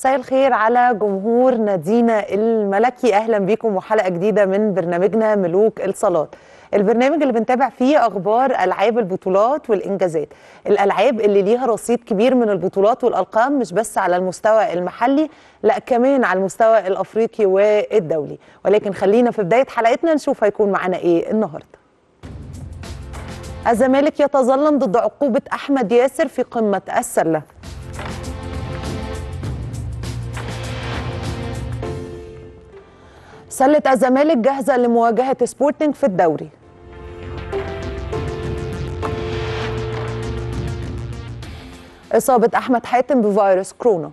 مساء الخير على جمهور نادينا الملكي اهلا بيكم وحلقه جديده من برنامجنا ملوك الصالات البرنامج اللي بنتابع فيه اخبار العاب البطولات والانجازات الالعاب اللي ليها رصيد كبير من البطولات والالقاب مش بس على المستوى المحلي لا كمان على المستوى الافريقي والدولي ولكن خلينا في بدايه حلقتنا نشوف هيكون معانا ايه النهارده الزمالك يتظلم ضد عقوبه احمد ياسر في قمه السله سله الزمالك جاهزه لمواجهه سبورتنج في الدوري اصابه احمد حاتم بفيروس كورونا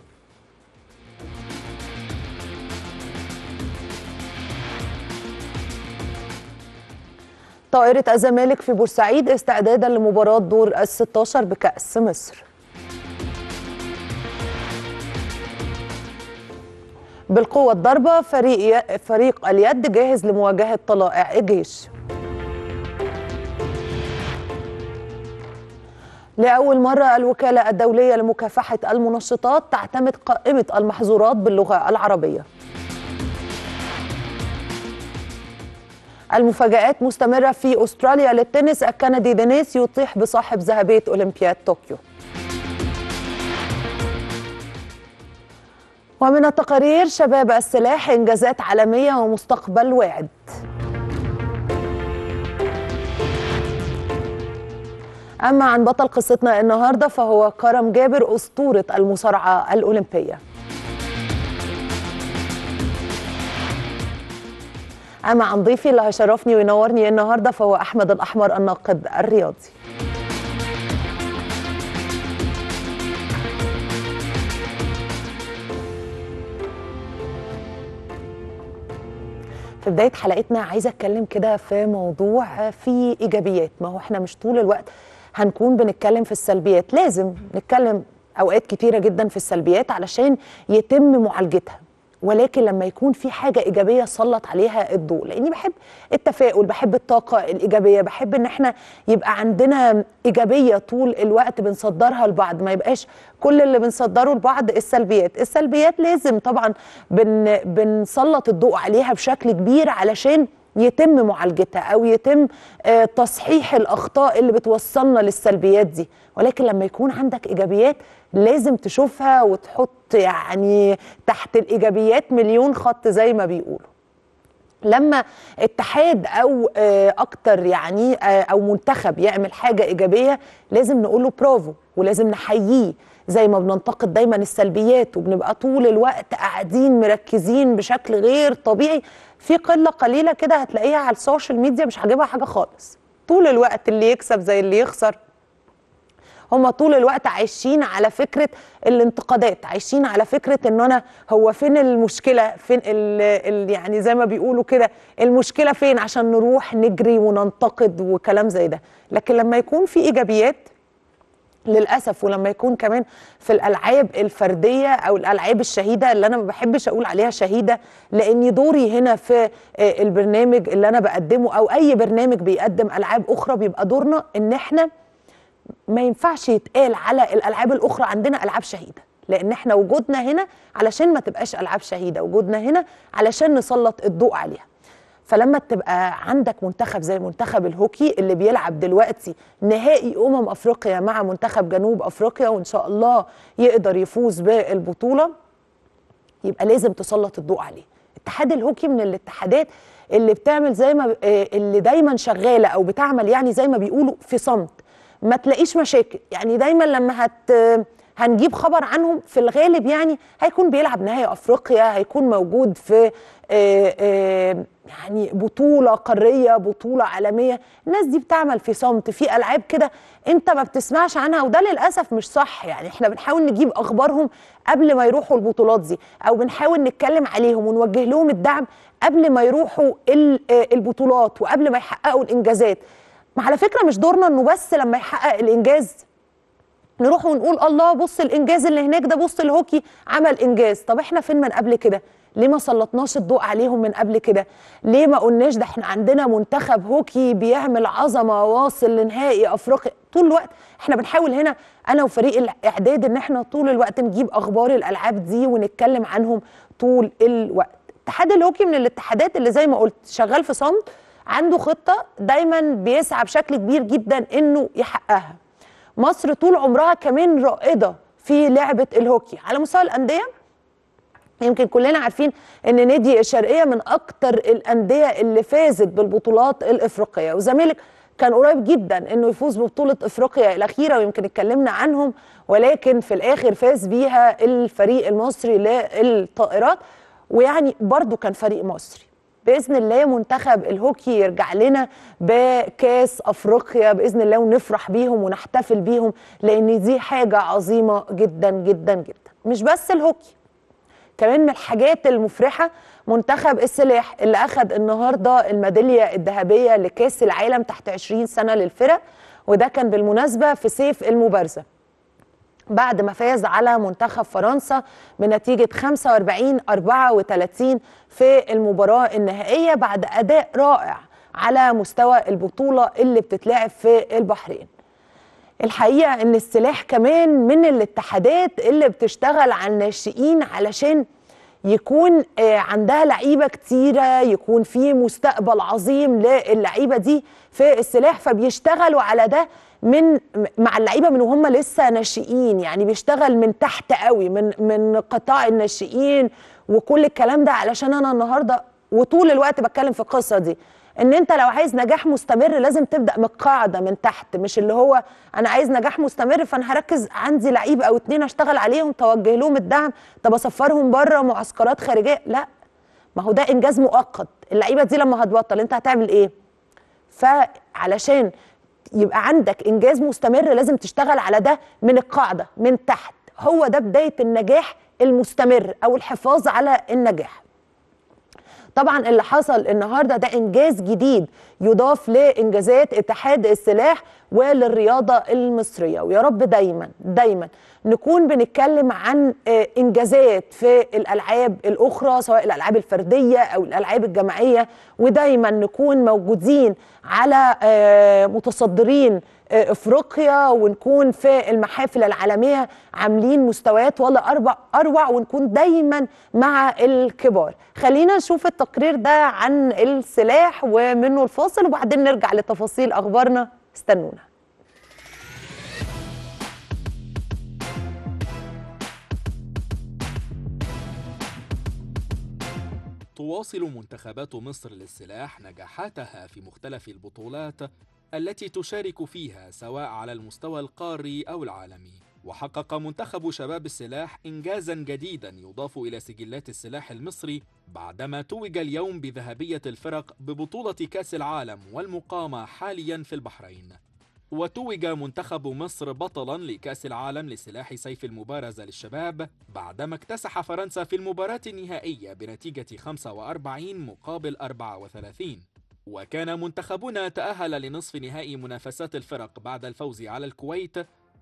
طائره الزمالك في بورسعيد استعدادا لمباراه دور ال 16 بكاس مصر بالقوة الضربة فريق, فريق اليد جاهز لمواجهة طلائع الجيش لأول مرة الوكالة الدولية لمكافحة المنشطات تعتمد قائمة المحظورات باللغة العربية المفاجآت مستمرة في أستراليا للتنس الكندي دينيس يطيح بصاحب ذهبية أولمبياد طوكيو ومن التقارير شباب السلاح إنجازات عالمية ومستقبل واعد أما عن بطل قصتنا النهاردة فهو كرم جابر أسطورة المصارعة الأولمبية أما عن ضيفي اللي هيشرفني وينورني النهاردة فهو أحمد الأحمر الناقد الرياضي في بدايه حلقتنا عايزه اتكلم كده في موضوع فيه ايجابيات ما هو احنا مش طول الوقت هنكون بنتكلم في السلبيات لازم نتكلم اوقات كتيره جدا في السلبيات علشان يتم معالجتها ولكن لما يكون في حاجه ايجابيه سلط عليها الضوء لاني بحب التفاؤل بحب الطاقه الايجابيه بحب ان احنا يبقى عندنا ايجابيه طول الوقت بنصدرها لبعض ما يبقاش كل اللي بنصدره لبعض السلبيات السلبيات لازم طبعا بن بنسلط الضوء عليها بشكل كبير علشان يتم معالجتها او يتم آه، تصحيح الاخطاء اللي بتوصلنا للسلبيات دي ولكن لما يكون عندك ايجابيات لازم تشوفها وتحط يعني تحت الايجابيات مليون خط زي ما بيقولوا لما اتحاد او آه، اكتر يعني آه، او منتخب يعمل حاجه ايجابيه لازم نقول له برافو ولازم نحييه زي ما بننتقد دايما السلبيات وبنبقى طول الوقت قاعدين مركزين بشكل غير طبيعي في قله قليله كده هتلاقيها على السوشيال ميديا مش هجيبها حاجه خالص طول الوقت اللي يكسب زي اللي يخسر هم طول الوقت عايشين على فكره الانتقادات عايشين على فكره ان انا هو فين المشكله فين ال ال يعني زي ما بيقولوا كده المشكله فين عشان نروح نجري وننتقد وكلام زي ده لكن لما يكون في ايجابيات للاسف ولما يكون كمان في الالعاب الفرديه او الالعاب الشهيده اللي انا ما بحبش اقول عليها شهيده لان دوري هنا في آه، البرنامج اللي انا بقدمه او اي برنامج بيقدم العاب اخرى بيبقى دورنا ان احنا ما ينفعش يتقال على الالعاب الاخرى عندنا العاب شهيده لان احنا وجودنا هنا علشان ما تبقاش العاب شهيده وجودنا هنا علشان نسلط الضوء عليها فلما تبقى عندك منتخب زي منتخب الهوكي اللي بيلعب دلوقتي نهائي امم افريقيا مع منتخب جنوب افريقيا وان شاء الله يقدر يفوز بالبطوله يبقى لازم تسلط الضوء عليه اتحاد الهوكي من الاتحادات اللي بتعمل زي ما آه، اللي دايما شغاله او بتعمل يعني زي ما بيقولوا في صمت ما تلاقيش مشاكل يعني دايما لما هت هنجيب خبر عنهم في الغالب يعني هيكون بيلعب نهائي افريقيا هيكون موجود في آه، آه، يعني بطوله قاريه بطوله عالميه الناس دي بتعمل في صمت في العاب كده انت ما بتسمعش عنها وده للاسف مش صح يعني احنا بنحاول نجيب اخبارهم قبل ما يروحوا البطولات دي او بنحاول نتكلم عليهم ونوجه لهم الدعم قبل ما يروحوا آه، البطولات وقبل ما يحققوا الانجازات ما على فكره مش دورنا انه بس لما يحقق الانجاز نروح ونقول الله بص الانجاز اللي هناك ده بص الهوكي عمل انجاز طب احنا فين من قبل كده ليه ما سلطناش الضوء عليهم من قبل كده ليه ما قلناش ده احنا عندنا منتخب هوكي بيعمل عظمه واصل لنهائي افريقيا طول الوقت احنا بنحاول هنا انا وفريق الاعداد ان احنا طول الوقت نجيب اخبار الالعاب دي ونتكلم عنهم طول الوقت اتحاد الهوكي من الاتحادات اللي زي ما قلت شغال في صمت عنده خطه دايما بيسعى بشكل كبير جدا انه يحققها مصر طول عمرها كمان رائده في لعبه الهوكي على مستوى الانديه يمكن كلنا عارفين ان نادي الشرقيه من اكتر الانديه اللي فازت بالبطولات الافريقيه وزمالك كان قريب جدا انه يفوز ببطوله افريقيا الاخيره ويمكن اتكلمنا عنهم ولكن في الاخر فاز بيها الفريق المصري للطائرات ويعني برضو كان فريق مصري باذن الله منتخب الهوكي يرجع لنا بكاس افريقيا باذن الله ونفرح بيهم ونحتفل بيهم لان دي حاجه عظيمه جدا جدا جدا مش بس الهوكي كمان من الحاجات المفرحه منتخب السلاح اللي اخذ النهارده الميداليه الذهبيه لكاس العالم تحت 20 سنه للفرق وده كان بالمناسبه في سيف المبارزه بعد ما فاز على منتخب فرنسا بنتيجة 45-34 في المباراة النهائية بعد أداء رائع على مستوى البطولة اللي بتتلعب في البحرين الحقيقة أن السلاح كمان من الاتحادات اللي بتشتغل على الناشئين علشان يكون آه، عندها لعيبه كتيره يكون في مستقبل عظيم للعيبه دي في السلاح فبيشتغلوا على ده من مع اللعيبه من وهم لسه ناشئين يعني بيشتغل من تحت قوي من من قطاع الناشئين وكل الكلام ده علشان انا النهارده وطول الوقت بتكلم في القصه دي ان انت لو عايز نجاح مستمر لازم تبدا من القاعده من تحت مش اللي هو انا عايز نجاح مستمر فانا هركز عندي لعيب او اتنين اشتغل عليهم توجه لهم الدعم طب اسفرهم بره معسكرات خارجيه لا ما هو ده انجاز مؤقت اللعيبه دي لما هتبطل انت هتعمل ايه فعلشان يبقى عندك انجاز مستمر لازم تشتغل على ده من القاعده من تحت هو ده بدايه النجاح المستمر او الحفاظ على النجاح طبعا اللي حصل النهارده ده انجاز جديد يضاف لانجازات اتحاد السلاح وللرياضه المصريه ويا رب دايما دايما نكون بنتكلم عن آه، انجازات في الالعاب الاخرى سواء الالعاب الفرديه او الالعاب الجماعيه ودايما نكون موجودين على آه، متصدرين آه، افريقيا ونكون في المحافل العالميه عاملين مستويات ولا اروع اروع ونكون دايما مع الكبار خلينا نشوف التقرير ده عن السلاح ومنه الفاصل وبعدين نرجع لتفاصيل اخبارنا استنونا تواصل منتخبات مصر للسلاح نجاحاتها في مختلف البطولات التي تشارك فيها سواء على المستوى القاري أو العالمي وحقق منتخب شباب السلاح إنجازا جديدا يضاف إلى سجلات السلاح المصري بعدما توج اليوم بذهبية الفرق ببطولة كأس العالم والمقامة حاليا في البحرين وتوج منتخب مصر بطلا لكأس العالم لسلاح سيف المبارزة للشباب بعدما اكتسح فرنسا في المباراة النهائية بنتيجة 45 مقابل 34 وكان منتخبنا تأهل لنصف نهائي منافسات الفرق بعد الفوز على الكويت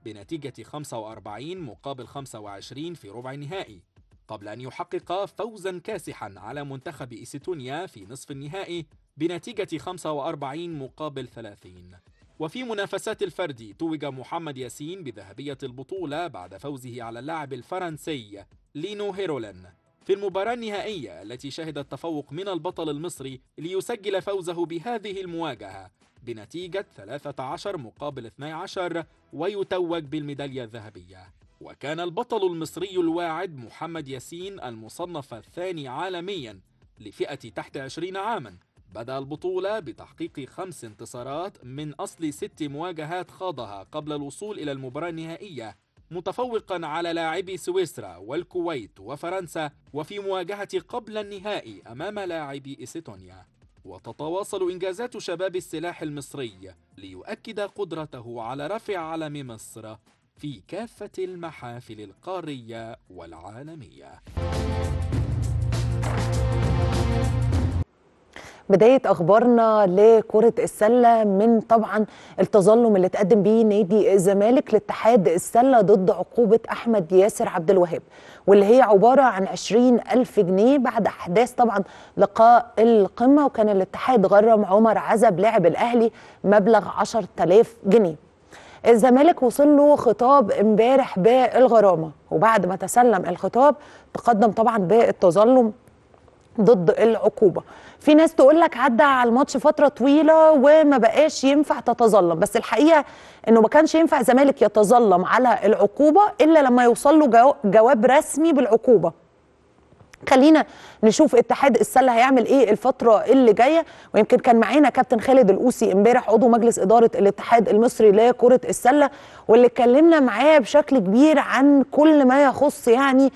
بنتيجة 45 مقابل 25 في ربع النهائي قبل أن يحقق فوزا كاسحا على منتخب إستونيا في نصف النهائي بنتيجة 45 مقابل 30 وفي منافسات الفردي توج محمد ياسين بذهبية البطولة بعد فوزه على اللاعب الفرنسي لينو هيرولن في المباراة النهائية التي شهدت تفوق من البطل المصري ليسجل فوزه بهذه المواجهة بنتيجة 13 مقابل 12 ويتوج بالميدالية الذهبية وكان البطل المصري الواعد محمد ياسين المصنف الثاني عالميا لفئة تحت 20 عاما بدأ البطولة بتحقيق خمس انتصارات من أصل ست مواجهات خاضها قبل الوصول إلى المباراة النهائية متفوقا على لاعبي سويسرا والكويت وفرنسا وفي مواجهة قبل النهائي أمام لاعبي إستونيا وتتواصل إنجازات شباب السلاح المصري ليؤكد قدرته على رفع علم مصر في كافة المحافل القارية والعالمية. بدايه اخبارنا لكره السله من طبعا التظلم اللي اتقدم بيه نادي الزمالك لاتحاد السله ضد عقوبه احمد ياسر عبد الوهاب واللي هي عباره عن 20 ألف جنيه بعد احداث طبعا لقاء القمه وكان الاتحاد غرم عمر عزب لاعب الاهلي مبلغ 10000 جنيه الزمالك وصل له خطاب امبارح بالغرامه وبعد ما تسلم الخطاب تقدم طبعا بالتظلم ضد العقوبه في ناس تقول لك عدى على الماتش فتره طويله وما بقاش ينفع تتظلم بس الحقيقه انه ما كانش ينفع الزمالك يتظلم على العقوبه الا لما يوصل له جواب رسمي بالعقوبه خلينا نشوف اتحاد السله هيعمل ايه الفتره اللي جايه ويمكن كان معانا كابتن خالد الاوسي امبارح عضو مجلس اداره الاتحاد المصري لكره السله واللي اتكلمنا معاه بشكل كبير عن كل ما يخص يعني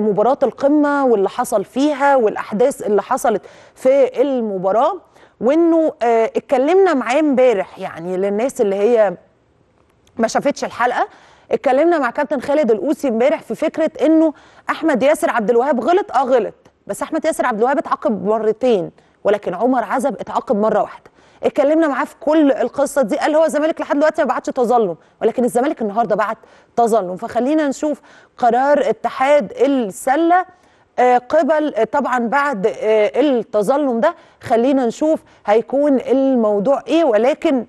مباراه القمه واللي حصل فيها والاحداث اللي حصلت في المباراه وانه آه، اتكلمنا معاه امبارح يعني للناس اللي هي ما شافتش الحلقه اتكلمنا مع كابتن خالد القوسي امبارح في فكره انه احمد ياسر عبد الوهاب غلط اه غلط بس احمد ياسر عبد الوهاب اتعاقب مرتين ولكن عمر عزب اتعاقب مره واحده اتكلمنا معاه في كل القصه دي قال هو الزمالك لحد دلوقتي ما بعتش تظلم ولكن الزمالك النهارده بعت تظلم فخلينا نشوف قرار اتحاد السله آه، قبل آه، طبعا بعد آه، التظلم ده خلينا نشوف هيكون الموضوع ايه ولكن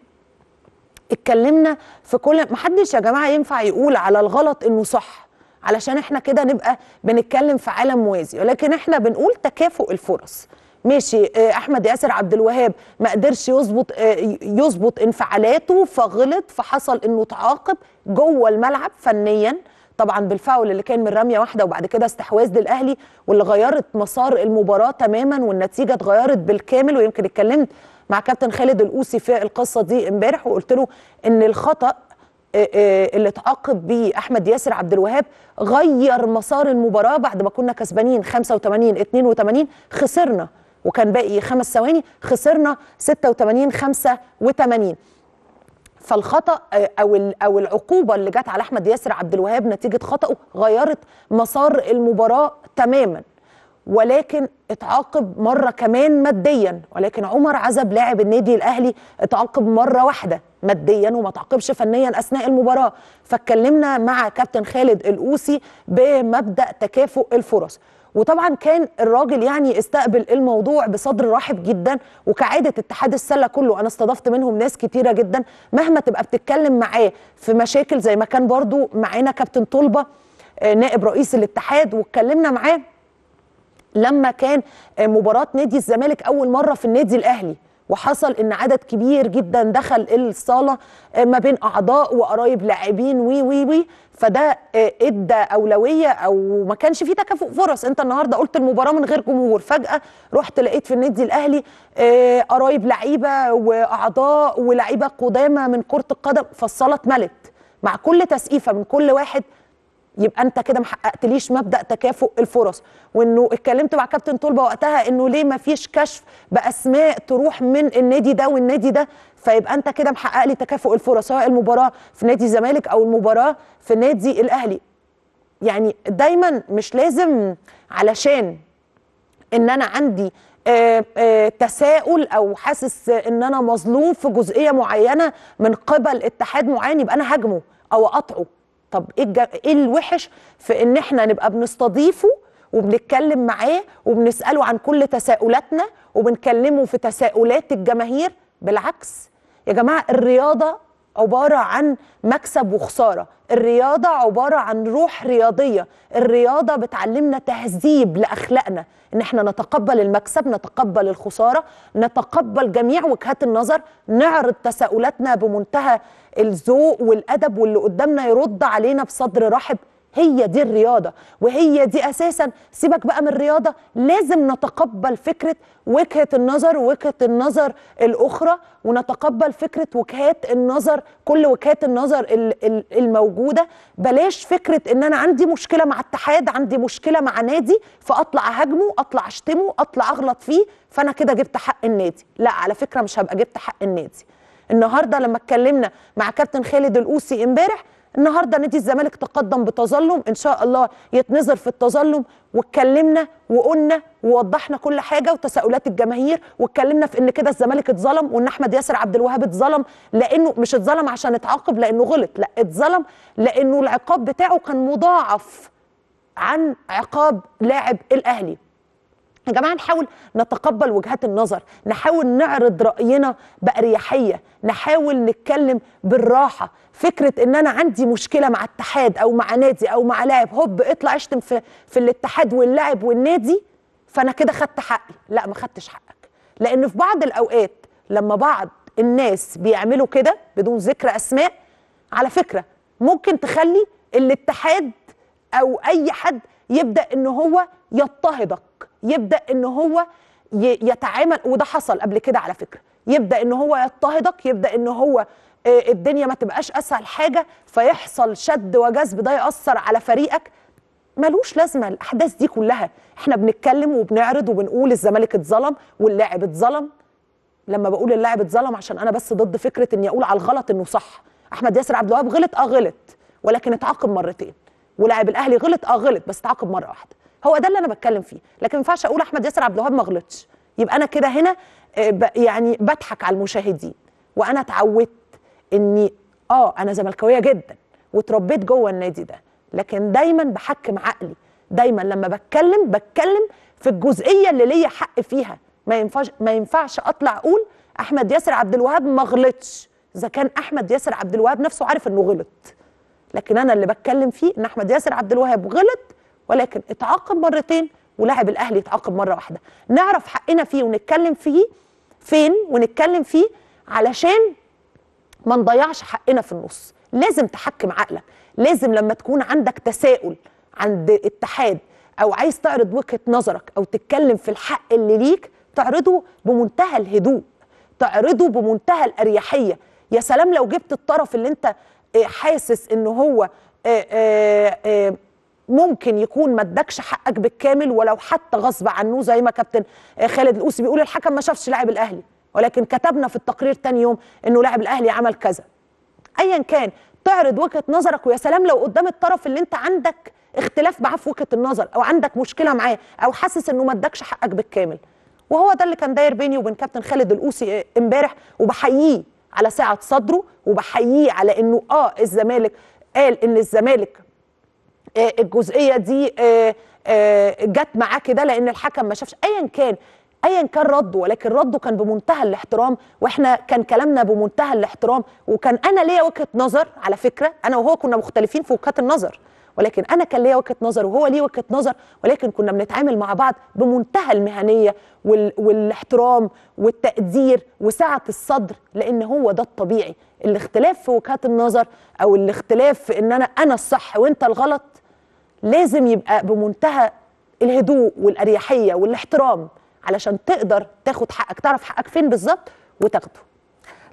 اتكلمنا في كل ما حدش يا جماعه ينفع يقول على الغلط انه صح علشان احنا كده نبقى بنتكلم في عالم موازي ولكن احنا بنقول تكافؤ الفرص ماشي آه، احمد ياسر عبد الوهاب ما قدرش يظبط آه، يظبط انفعالاته فغلط فحصل انه تعاقب جوه الملعب فنيا طبعا بالفاول اللي كان من رميه واحده وبعد كده استحواذ للاهلي واللي غيرت مسار المباراه تماما والنتيجه اتغيرت بالكامل ويمكن اتكلمت مع كابتن خالد القوسي في القصه دي امبارح وقلت له ان الخطا اللي اتعاقب بيه احمد ياسر عبد الوهاب غير مسار المباراه بعد ما كنا كسبانين 85 82 خسرنا وكان باقي خمس ثواني خسرنا 86 85 فالخطا او او العقوبه اللي جت على احمد ياسر عبد الوهاب نتيجه خطاه غيرت مسار المباراه تماما ولكن اتعاقب مرة كمان ماديا ولكن عمر عزب لاعب النادي الأهلي اتعاقب مرة واحدة ماديا وما تعاقبش فنيا أثناء المباراة فاتكلمنا مع كابتن خالد الأوسي بمبدأ تكافؤ الفرص وطبعا كان الراجل يعني استقبل الموضوع بصدر رحب جدا وكعاده اتحاد السله كله انا استضفت منهم ناس كتيره جدا مهما تبقى بتتكلم معاه في مشاكل زي ما كان برضو معانا كابتن طلبه آه، نائب رئيس الاتحاد واتكلمنا معاه لما كان مباراه نادي الزمالك اول مره في النادي الاهلي وحصل ان عدد كبير جدا دخل الصاله آه، ما بين اعضاء وقرايب لاعبين وي وي وي فده آه، ادى اولويه او ما كانش في تكافؤ فرص انت النهارده قلت المباراه من غير جمهور فجاه رحت لقيت في النادي الاهلي آه، قرايب لعيبه واعضاء ولعيبه قدامى من كره القدم فالصاله اتملت مع كل تسقيفه من كل واحد يبقى انت كده ما حققتليش مبدا تكافؤ الفرص وانه اتكلمت مع كابتن طلبه وقتها انه ليه ما فيش كشف باسماء تروح من النادي ده والنادي ده فيبقى انت كده محقق لي تكافؤ الفرص سواء المباراه في نادي الزمالك او المباراه في نادي الاهلي يعني دايما مش لازم علشان ان انا عندي آآ آه، آآ آه، تساؤل او حاسس ان انا مظلوم في جزئيه معينه من قبل اتحاد معين يبقى انا هاجمه او اقاطعه طب ايه ايه الوحش في ان احنا نبقى بنستضيفه وبنتكلم معاه وبنساله عن كل تساؤلاتنا وبنكلمه في تساؤلات الجماهير بالعكس يا جماعه الرياضه عبارة عن مكسب وخسارة الرياضة عبارة عن روح رياضية الرياضة بتعلمنا تهذيب لأخلاقنا إن احنا نتقبل المكسب نتقبل الخسارة نتقبل جميع وجهات النظر نعرض تساؤلاتنا بمنتهى الذوق والأدب واللي قدامنا يرد علينا بصدر رحب هي دي الرياضة وهي دي أساسا سيبك بقى من الرياضة لازم نتقبل فكرة وجهة النظر ووجهة النظر الأخرى ونتقبل فكرة وجهات النظر كل وجهات النظر الموجودة بلاش فكرة إن أنا عندي مشكلة مع اتحاد عندي مشكلة مع نادي فأطلع أهاجمه أطلع أشتمه أطلع أغلط فيه فأنا كده جبت حق النادي لا على فكرة مش هبقى جبت حق النادي النهارده لما اتكلمنا مع كابتن خالد القوسي امبارح النهارده نادي الزمالك تقدم بتظلم ان شاء الله يتنظر في التظلم واتكلمنا وقلنا ووضحنا كل حاجه وتساؤلات الجماهير واتكلمنا في ان كده الزمالك اتظلم وان احمد ياسر عبد الوهاب اتظلم لانه مش اتظلم عشان اتعاقب لانه غلط لا اتظلم لانه العقاب بتاعه كان مضاعف عن عقاب لاعب الاهلي يا جماعه نحاول نتقبل وجهات النظر نحاول نعرض راينا باريحيه نحاول نتكلم بالراحه فكره ان انا عندي مشكله مع اتحاد او مع نادي او مع لاعب هوب اطلع اشتم في في الاتحاد واللاعب والنادي فانا كده خدت حقي لا ما خدتش حقك لان في بعض الاوقات لما بعض الناس بيعملوا كده بدون ذكر اسماء على فكره ممكن تخلي الاتحاد او اي حد يبدا ان هو يضطهدك يبدا ان هو يتعامل وده حصل قبل كده على فكره يبدا ان هو يضطهدك يبدا ان هو آه، الدنيا ما تبقاش اسهل حاجه فيحصل شد وجذب ده ياثر على فريقك ملوش لازمه الاحداث دي كلها احنا بنتكلم وبنعرض وبنقول الزمالك اتظلم واللاعب اتظلم لما بقول اللاعب اتظلم عشان انا بس ضد فكره اني اقول على الغلط انه صح احمد ياسر عبد الوهاب غلط اه غلط ولكن اتعاقب مرتين ولاعب الاهلي غلط اه غلط بس اتعاقب مره واحده هو ده اللي انا بتكلم فيه لكن ما ينفعش اقول احمد ياسر عبد الوهاب ما غلطش يبقى انا كده هنا آه، يعني بضحك على المشاهدين وانا اتعودت اني اه انا زملكاويه جدا وتربيت جوه النادي ده لكن دايما بحكم عقلي دايما لما بتكلم بتكلم في الجزئيه اللي ليا حق فيها ما ينفعش ما ينفعش اطلع اقول احمد ياسر عبد الوهاب ما غلطش اذا كان احمد ياسر عبد الوهاب نفسه عارف انه غلط لكن انا اللي بتكلم فيه ان احمد ياسر عبد الوهاب غلط ولكن اتعاقب مرتين ولاعب الاهلي اتعاقب مره واحده نعرف حقنا فيه ونتكلم فيه فين ونتكلم فيه علشان ما نضيعش حقنا في النص لازم تحكم عقلك لازم لما تكون عندك تساؤل عند اتحاد او عايز تعرض وجهه نظرك او تتكلم في الحق اللي ليك تعرضه بمنتهى الهدوء تعرضه بمنتهى الاريحيه يا سلام لو جبت الطرف اللي انت آه، حاسس ان هو آه، آه، ممكن يكون ما ادكش حقك بالكامل ولو حتى غصب عنه زي ما كابتن خالد القوسي بيقول الحكم ما شافش لاعب الاهلي ولكن كتبنا في التقرير تاني يوم انه لاعب الاهلي عمل كذا ايا كان تعرض وجهه نظرك ويا سلام لو قدام الطرف اللي انت عندك اختلاف معاه في وجهه النظر او عندك مشكله معاه او حاسس انه ما ادكش حقك بالكامل وهو ده اللي كان داير بيني وبين كابتن خالد القوسي امبارح وبحييه على سعه صدره وبحييه على انه اه الزمالك قال ان الزمالك آه، الجزئيه دي آه، آه، جت معاه كده لان الحكم ما شافش ايا كان ايا كان رده ولكن رده كان بمنتهى الاحترام واحنا كان كلامنا بمنتهى الاحترام وكان انا ليا وجهه نظر على فكره انا وهو كنا مختلفين في وجهات النظر ولكن انا كان ليا وجهه نظر وهو ليه وجهه نظر ولكن كنا بنتعامل مع بعض بمنتهى المهنيه وال... والاحترام والتقدير وسعه الصدر لان هو ده الطبيعي الاختلاف في وجهات النظر او الاختلاف في ان انا انا الصح وانت الغلط لازم يبقى بمنتهى الهدوء والاريحيه والاحترام علشان تقدر تاخد حقك تعرف حقك فين بالظبط وتاخده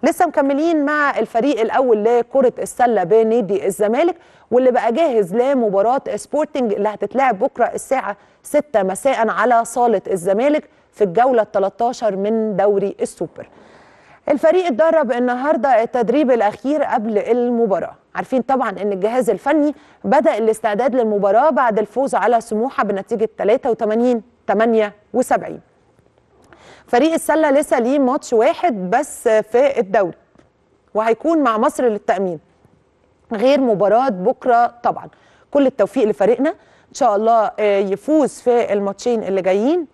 لسه مكملين مع الفريق الاول لكره السله بنادي الزمالك واللي بقى جاهز لمباراه سبورتنج اللي هتتلعب بكره الساعه 6 مساء على صاله الزمالك في الجوله ال 13 من دوري السوبر الفريق اتدرب النهارده التدريب الاخير قبل المباراه عارفين طبعا ان الجهاز الفني بدا الاستعداد للمباراه بعد الفوز على سموحه بنتيجه 83 78 فريق السله لسه ليه ماتش واحد بس في الدوري وهيكون مع مصر للتامين غير مباراه بكره طبعا كل التوفيق لفريقنا ان شاء الله آه، يفوز في الماتشين اللي جايين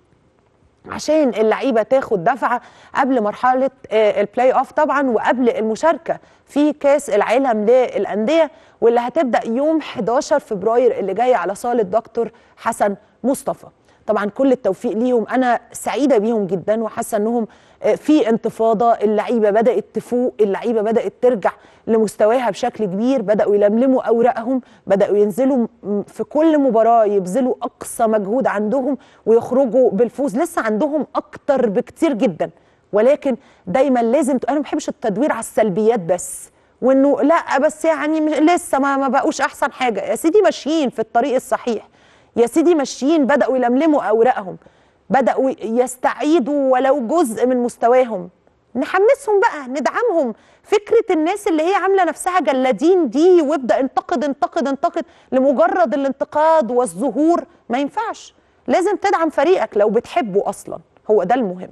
عشان اللعيبه تاخد دفعه قبل مرحله آه، البلاي اوف طبعا وقبل المشاركه في كاس العالم للانديه واللي هتبدا يوم 11 فبراير اللي جاي على صاله دكتور حسن مصطفى طبعا كل التوفيق ليهم انا سعيده بيهم جدا وحاسه انهم آه، في انتفاضه اللعيبه بدات تفوق اللعيبه بدات ترجع لمستواها بشكل كبير بداوا يلملموا اوراقهم بداوا ينزلوا في كل مباراه يبذلوا اقصى مجهود عندهم ويخرجوا بالفوز لسه عندهم اكتر بكتير جدا ولكن دايما لازم انا ما بحبش التدوير على السلبيات بس وانه لا بس يعني لسه ما, ما بقوش احسن حاجه يا سيدي ماشيين في الطريق الصحيح يا سيدي ماشيين بدأوا يلملموا أوراقهم بدأوا يستعيدوا ولو جزء من مستواهم نحمسهم بقى ندعمهم فكرة الناس اللي هي عاملة نفسها جلادين دي وابدأ انتقد انتقد انتقد لمجرد الانتقاد والظهور ما ينفعش لازم تدعم فريقك لو بتحبه أصلا هو ده المهم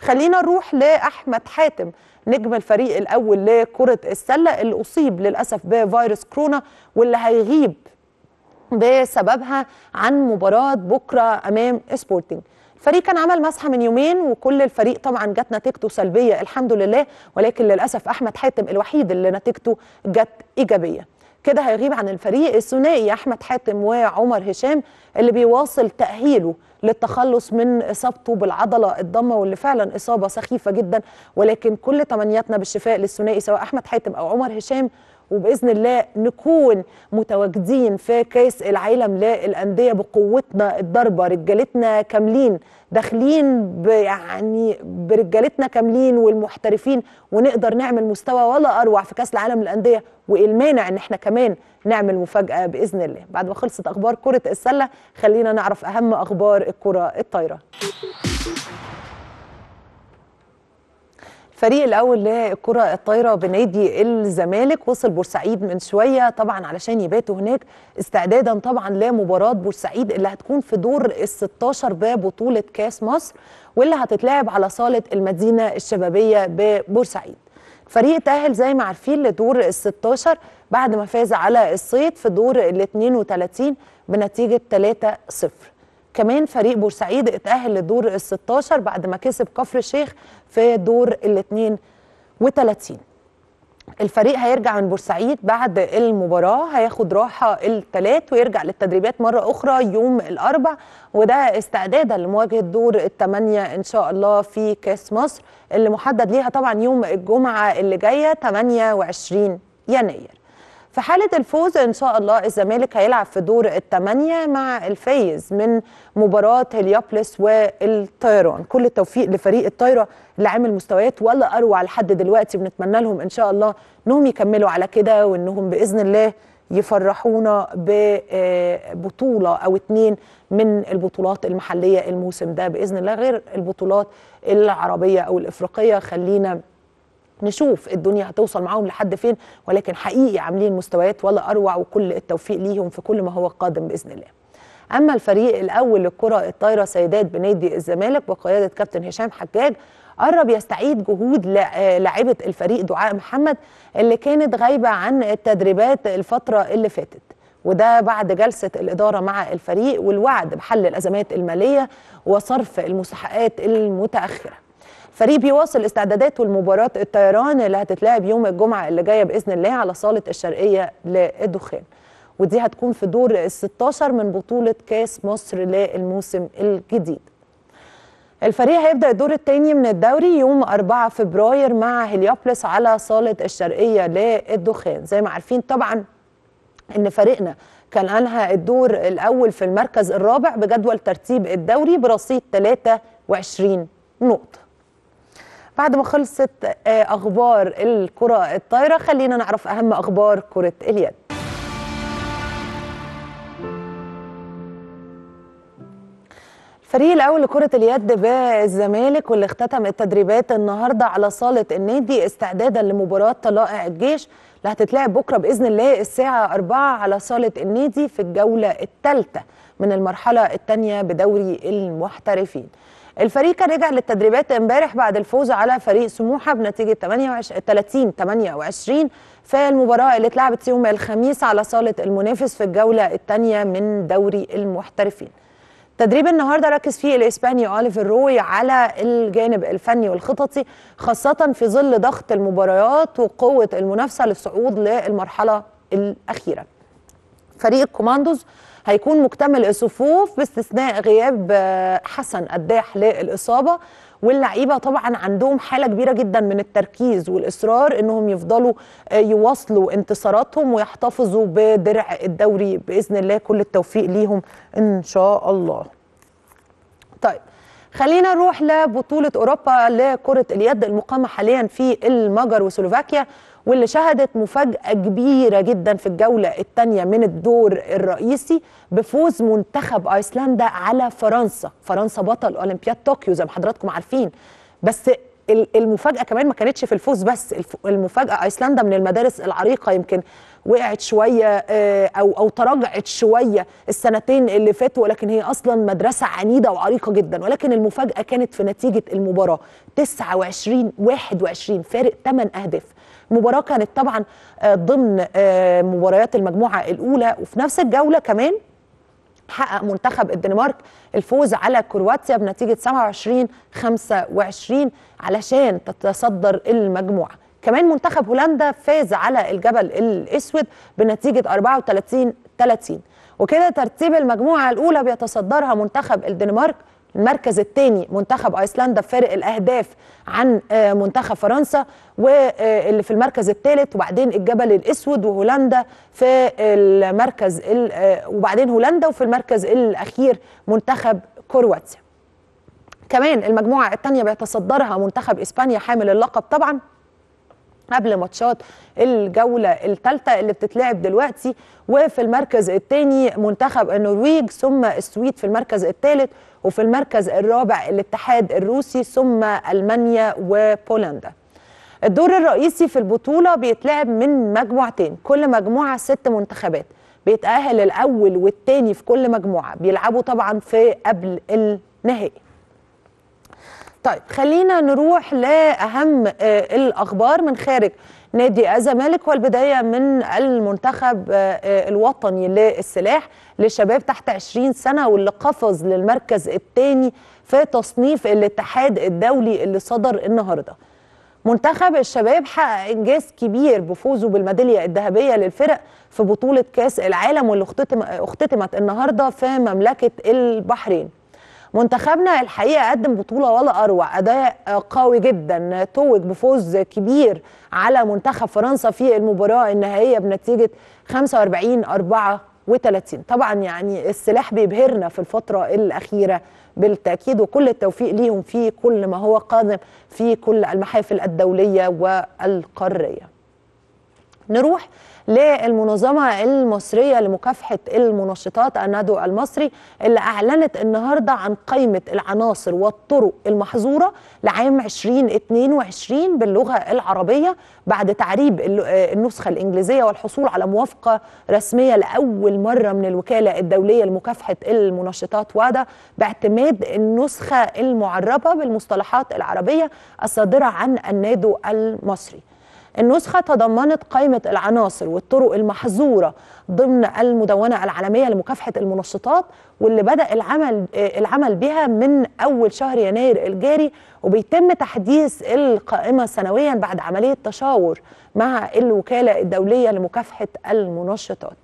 خلينا نروح لأحمد حاتم نجم الفريق الأول لكرة السلة اللي أصيب للأسف بفيروس كورونا واللي هيغيب بسببها عن مباراه بكره امام سبورتنج الفريق كان عمل مسحه من يومين وكل الفريق طبعا جت نتيجته سلبيه الحمد لله ولكن للاسف احمد حاتم الوحيد اللي نتيجته جت ايجابيه كده هيغيب عن الفريق الثنائي احمد حاتم وعمر هشام اللي بيواصل تاهيله للتخلص من اصابته بالعضله الضمه واللي فعلا اصابه سخيفه جدا ولكن كل تمنياتنا بالشفاء للثنائي سواء احمد حاتم او عمر هشام وباذن الله نكون متواجدين في كاس العالم للانديه بقوتنا الضربه رجالتنا كاملين داخلين يعني برجالتنا كاملين والمحترفين ونقدر نعمل مستوى ولا اروع في كاس العالم للانديه وايه المانع ان احنا كمان نعمل مفاجاه باذن الله بعد ما خلصت اخبار كره السله خلينا نعرف اهم اخبار الكره الطايره الفريق الاول للكره الطايره بنادي الزمالك وصل بورسعيد من شويه طبعا علشان يباتوا هناك استعدادا طبعا لمباراه بورسعيد اللي هتكون في دور ال 16 ببطوله كاس مصر واللي هتتلعب على صاله المدينه الشبابيه ببورسعيد. فريق تأهل زي ما عارفين لدور ال 16 بعد ما فاز على الصيد في دور ال 32 بنتيجه 3-0. كمان فريق بورسعيد اتأهل لدور ال 16 بعد ما كسب كفر الشيخ في دور ال 32 الفريق هيرجع من بورسعيد بعد المباراة هياخد راحة الثلاث ويرجع للتدريبات مرة أخرى يوم الأربع وده استعدادا لمواجهة دور الثمانية إن شاء الله في كاس مصر اللي محدد ليها طبعا يوم الجمعة اللي جاية 28 يناير في حاله الفوز ان شاء الله الزمالك هيلعب في دور الثمانيه مع الفايز من مباراه هليوبلس والطيران كل التوفيق لفريق الطايره اللي عامل مستويات ولا اروع لحد دلوقتي بنتمنى لهم ان شاء الله انهم يكملوا على كده وانهم باذن الله يفرحونا ببطوله او اتنين من البطولات المحليه الموسم ده باذن الله غير البطولات العربيه او الافريقيه خلينا نشوف الدنيا هتوصل معاهم لحد فين ولكن حقيقي عاملين مستويات ولا اروع وكل التوفيق ليهم في كل ما هو قادم باذن الله. اما الفريق الاول للكره الطايره سيدات بنادي الزمالك بقياده كابتن هشام حجاج قرب يستعيد جهود آه، لاعبه الفريق دعاء محمد اللي كانت غايبه عن التدريبات الفتره اللي فاتت. وده بعد جلسة الإدارة مع الفريق والوعد بحل الأزمات المالية وصرف المستحقات المتأخرة فريق بيواصل استعداداته لمباراه الطيران اللي هتتلعب يوم الجمعه اللي جايه باذن الله على صاله الشرقيه للدخان ودي هتكون في دور ال 16 من بطوله كاس مصر للموسم الجديد الفريق هيبدا الدور الثاني من الدوري يوم 4 فبراير مع هليوبلس على صاله الشرقيه للدخان زي ما عارفين طبعا ان فريقنا كان انهى الدور الاول في المركز الرابع بجدول ترتيب الدوري برصيد 23 نقطه بعد ما خلصت آه، اخبار الكره الطايره خلينا نعرف اهم اخبار كره اليد الفريق الاول لكره اليد بالزمالك واللي اختتم التدريبات النهارده على صاله النادي استعدادا لمباراه طلائع الجيش اللي هتتلعب بكره باذن الله الساعه 4 على صاله النادي في الجوله الثالثه من المرحله الثانيه بدوري المحترفين. الفريق كان رجع للتدريبات امبارح بعد الفوز على فريق سموحه بنتيجه 28 30 28 في المباراه اللي اتلعبت يوم الخميس على صاله المنافس في الجوله الثانيه من دوري المحترفين. تدريب النهارده ركز فيه الاسباني اوليفر روي على الجانب الفني والخططي خاصه في ظل ضغط المباريات وقوه المنافسه للصعود للمرحله الاخيره. فريق الكوماندوز هيكون مكتمل الصفوف باستثناء غياب آه، حسن قداح للاصابه واللعيبه طبعا عندهم حاله كبيره جدا من التركيز والاصرار انهم يفضلوا آه، يواصلوا انتصاراتهم ويحتفظوا بدرع الدوري باذن الله كل التوفيق ليهم ان شاء الله. طيب خلينا نروح لبطوله اوروبا لكره اليد المقامه حاليا في المجر وسلوفاكيا واللي شهدت مفاجأة كبيرة جدا في الجولة الثانية من الدور الرئيسي بفوز منتخب أيسلندا على فرنسا فرنسا بطل أولمبياد طوكيو زي ما حضراتكم عارفين بس المفاجأة كمان ما كانتش في الفوز بس المفاجأة أيسلندا من المدارس العريقة يمكن وقعت شوية آه، أو أو تراجعت شوية السنتين اللي فاتوا ولكن هي أصلا مدرسة عنيدة وعريقة جدا ولكن المفاجأة كانت في نتيجة المباراة 29 21 فارق 8 أهداف مباراه كانت طبعا آه، ضمن آه، مباريات المجموعه الاولى وفي نفس الجوله كمان حقق منتخب الدنمارك الفوز على كرواتيا بنتيجه 27 25 علشان تتصدر المجموعه كمان منتخب هولندا فاز على الجبل الاسود بنتيجه 34 30 وكده ترتيب المجموعه الاولى بيتصدرها منتخب الدنمارك المركز الثاني منتخب ايسلندا بفارق الاهداف عن آه، منتخب فرنسا واللي آه، في المركز الثالث وبعدين الجبل الاسود وهولندا في المركز آه، وبعدين هولندا وفي المركز الاخير منتخب كرواتيا كمان المجموعه الثانيه بيتصدرها منتخب اسبانيا حامل اللقب طبعا قبل ماتشات الجوله الثالثه اللي بتتلعب دلوقتي وفي المركز الثاني منتخب النرويج ثم السويد في المركز الثالث وفي المركز الرابع الاتحاد الروسي ثم المانيا وبولندا الدور الرئيسي في البطوله بيتلعب من مجموعتين كل مجموعه ست منتخبات بيتاهل الاول والثاني في كل مجموعه بيلعبوا طبعا في قبل النهائي طيب خلينا نروح لاهم آه، الاخبار من خارج نادي الزمالك والبدايه من المنتخب آه، آه، الوطني للسلاح للشباب تحت 20 سنه واللي قفز للمركز الثاني في تصنيف الاتحاد الدولي اللي صدر النهارده. منتخب الشباب حقق انجاز كبير بفوزه بالميداليه الذهبيه للفرق في بطوله كاس العالم واللي اختتمت النهارده في مملكه البحرين. منتخبنا الحقيقه قدم بطوله ولا اروع اداء قوي جدا توج بفوز كبير على منتخب فرنسا في المباراه النهائيه بنتيجه 45 34 طبعا يعني السلاح بيبهرنا في الفتره الاخيره بالتاكيد وكل التوفيق ليهم في كل ما هو قادم في كل المحافل الدوليه والقاريه نروح للمنظمه المصريه لمكافحه المنشطات النادو المصري اللي اعلنت النهارده عن قائمه العناصر والطرق المحظوره لعام 2022 باللغه العربيه بعد تعريب النسخه الانجليزيه والحصول على موافقه رسميه لاول مره من الوكاله الدوليه لمكافحه المنشطات وادا باعتماد النسخه المعربه بالمصطلحات العربيه الصادره عن النادو المصري النسخة تضمنت قائمة العناصر والطرق المحظورة ضمن المدونة العالمية لمكافحة المنشطات واللي بدأ العمل العمل بها من أول شهر يناير الجاري وبيتم تحديث القائمة سنويا بعد عملية تشاور مع الوكالة الدولية لمكافحة المنشطات.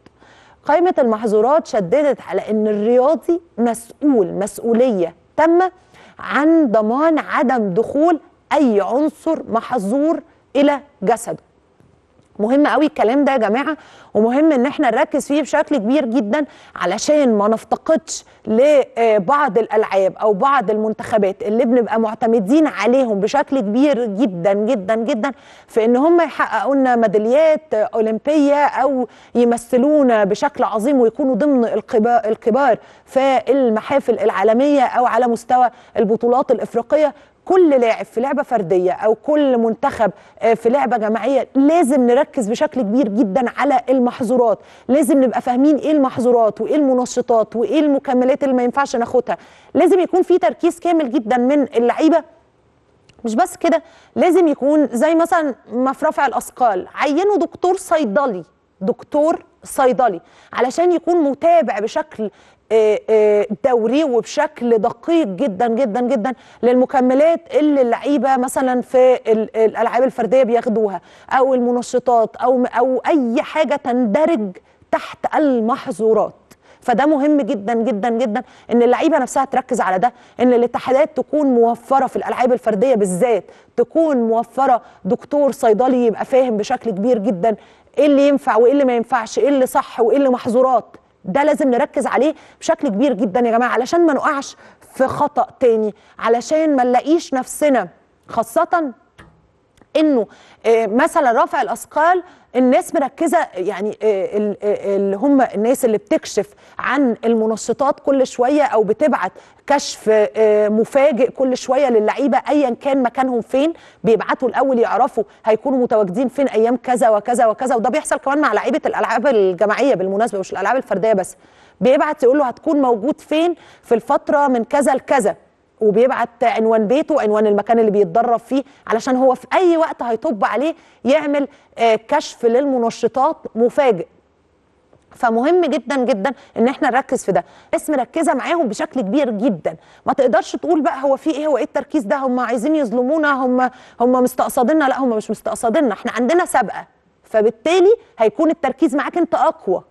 قائمة المحظورات شددت على أن الرياضي مسؤول مسؤولية تامة عن ضمان عدم دخول أي عنصر محظور الى جسده مهم قوي الكلام ده يا جماعه ومهم ان احنا نركز فيه بشكل كبير جدا علشان ما نفتقدش لبعض آه، الالعاب او بعض المنتخبات اللي بنبقى معتمدين عليهم بشكل كبير جدا جدا جدا في ان هم يحققوا لنا ميداليات آه، اولمبيه او يمثلونا بشكل عظيم ويكونوا ضمن الكبار في المحافل العالميه او على مستوى البطولات الافريقيه كل لاعب في لعبه فرديه او كل منتخب آه، في لعبه جماعيه لازم نركز بشكل كبير جدا على المحظورات لازم نبقى فاهمين ايه المحظورات وايه المنشطات وايه المكملات اللي ما ينفعش ناخدها لازم يكون في تركيز كامل جدا من اللعيبه مش بس كده لازم يكون زي مثلا ما في رفع الاثقال عينوا دكتور صيدلي دكتور صيدلي علشان يكون متابع بشكل آه، آه، دوري وبشكل دقيق جدا جدا جدا للمكملات اللي اللعيبه مثلا في الالعاب الفرديه بياخدوها او المنشطات او او اي حاجه تندرج تحت المحظورات فده مهم جدا جدا جدا ان اللعيبه نفسها تركز على ده ان الاتحادات تكون موفره في الالعاب الفرديه بالذات تكون موفره دكتور صيدلي يبقى فاهم بشكل كبير جدا ايه اللي ينفع وايه اللي ما ينفعش ايه اللي صح وايه اللي محظورات ده لازم نركز عليه بشكل كبير جدا يا جماعه علشان ما نقعش في خطا تاني علشان ما نلاقيش نفسنا خاصه انه آه، مثلا رفع الاثقال الناس مركزه يعني آه، اللي آه، هم الناس اللي بتكشف عن المنشطات كل شويه او بتبعت كشف مفاجئ كل شويه للعيبه ايا كان مكانهم فين بيبعتوا الاول يعرفوا هيكونوا متواجدين فين ايام كذا وكذا وكذا وده بيحصل كمان مع لعيبه الالعاب الجماعيه بالمناسبه مش الالعاب الفرديه بس بيبعت يقول له هتكون موجود فين في الفتره من كذا لكذا وبيبعت عنوان بيته عنوان المكان اللي بيتدرب فيه علشان هو في اي وقت هيطب عليه يعمل آه، كشف للمنشطات مفاجئ فمهم جدا جدا ان احنا نركز في ده بس مركزه معاهم بشكل كبير جدا ما تقدرش تقول بقى هو في ايه هو ايه التركيز ده هم عايزين يظلمونا هم هم مستقصديننا لا هم مش مستقصديننا احنا عندنا سابقه فبالتالي هيكون التركيز معاك انت اقوى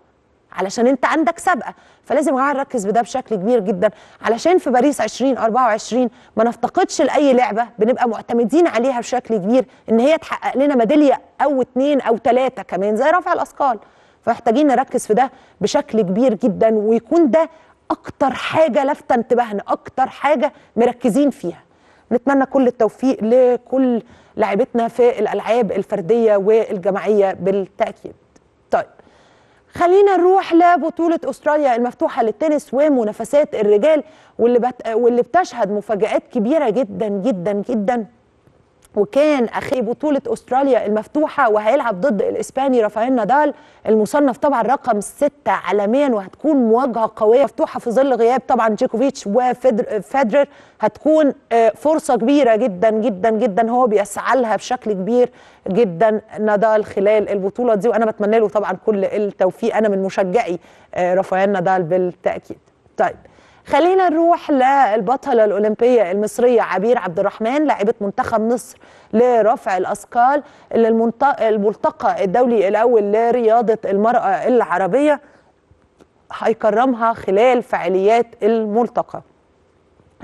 علشان انت عندك سابقه فلازم يا جماعه نركز بده بشكل كبير جدا علشان في باريس 2024 ما نفتقدش لاي لعبه بنبقى معتمدين عليها بشكل كبير ان هي تحقق لنا ميداليه او اتنين او ثلاثه كمان زي رفع الاثقال فمحتاجين نركز في ده بشكل كبير جدا ويكون ده اكتر حاجه لافته انتباهنا اكتر حاجه مركزين فيها نتمنى كل التوفيق لكل لاعبتنا في الالعاب الفرديه والجماعيه بالتاكيد خلينا نروح لبطولة أستراليا المفتوحة للتنس ومنافسات الرجال واللي, بت... واللي بتشهد مفاجآت كبيرة جدا جدا جدا وكان اخي بطوله استراليا المفتوحه وهيلعب ضد الاسباني رافائيل نادال المصنف طبعا رقم سته عالميا وهتكون مواجهه قويه مفتوحه في ظل غياب طبعا جيكوفيتش وفيدرر هتكون آه، فرصه كبيره جدا جدا جدا هو بيسعى لها بشكل كبير جدا نادال خلال البطوله دي وانا بتمنى له طبعا كل التوفيق انا من مشجعي آه، رافائيل نادال بالتاكيد. طيب خلينا نروح للبطله الاولمبيه المصريه عبير عبد الرحمن لاعبه منتخب مصر لرفع الاثقال اللي الملتقى الدولي الاول لرياضه المراه العربيه هيكرمها خلال فعاليات الملتقى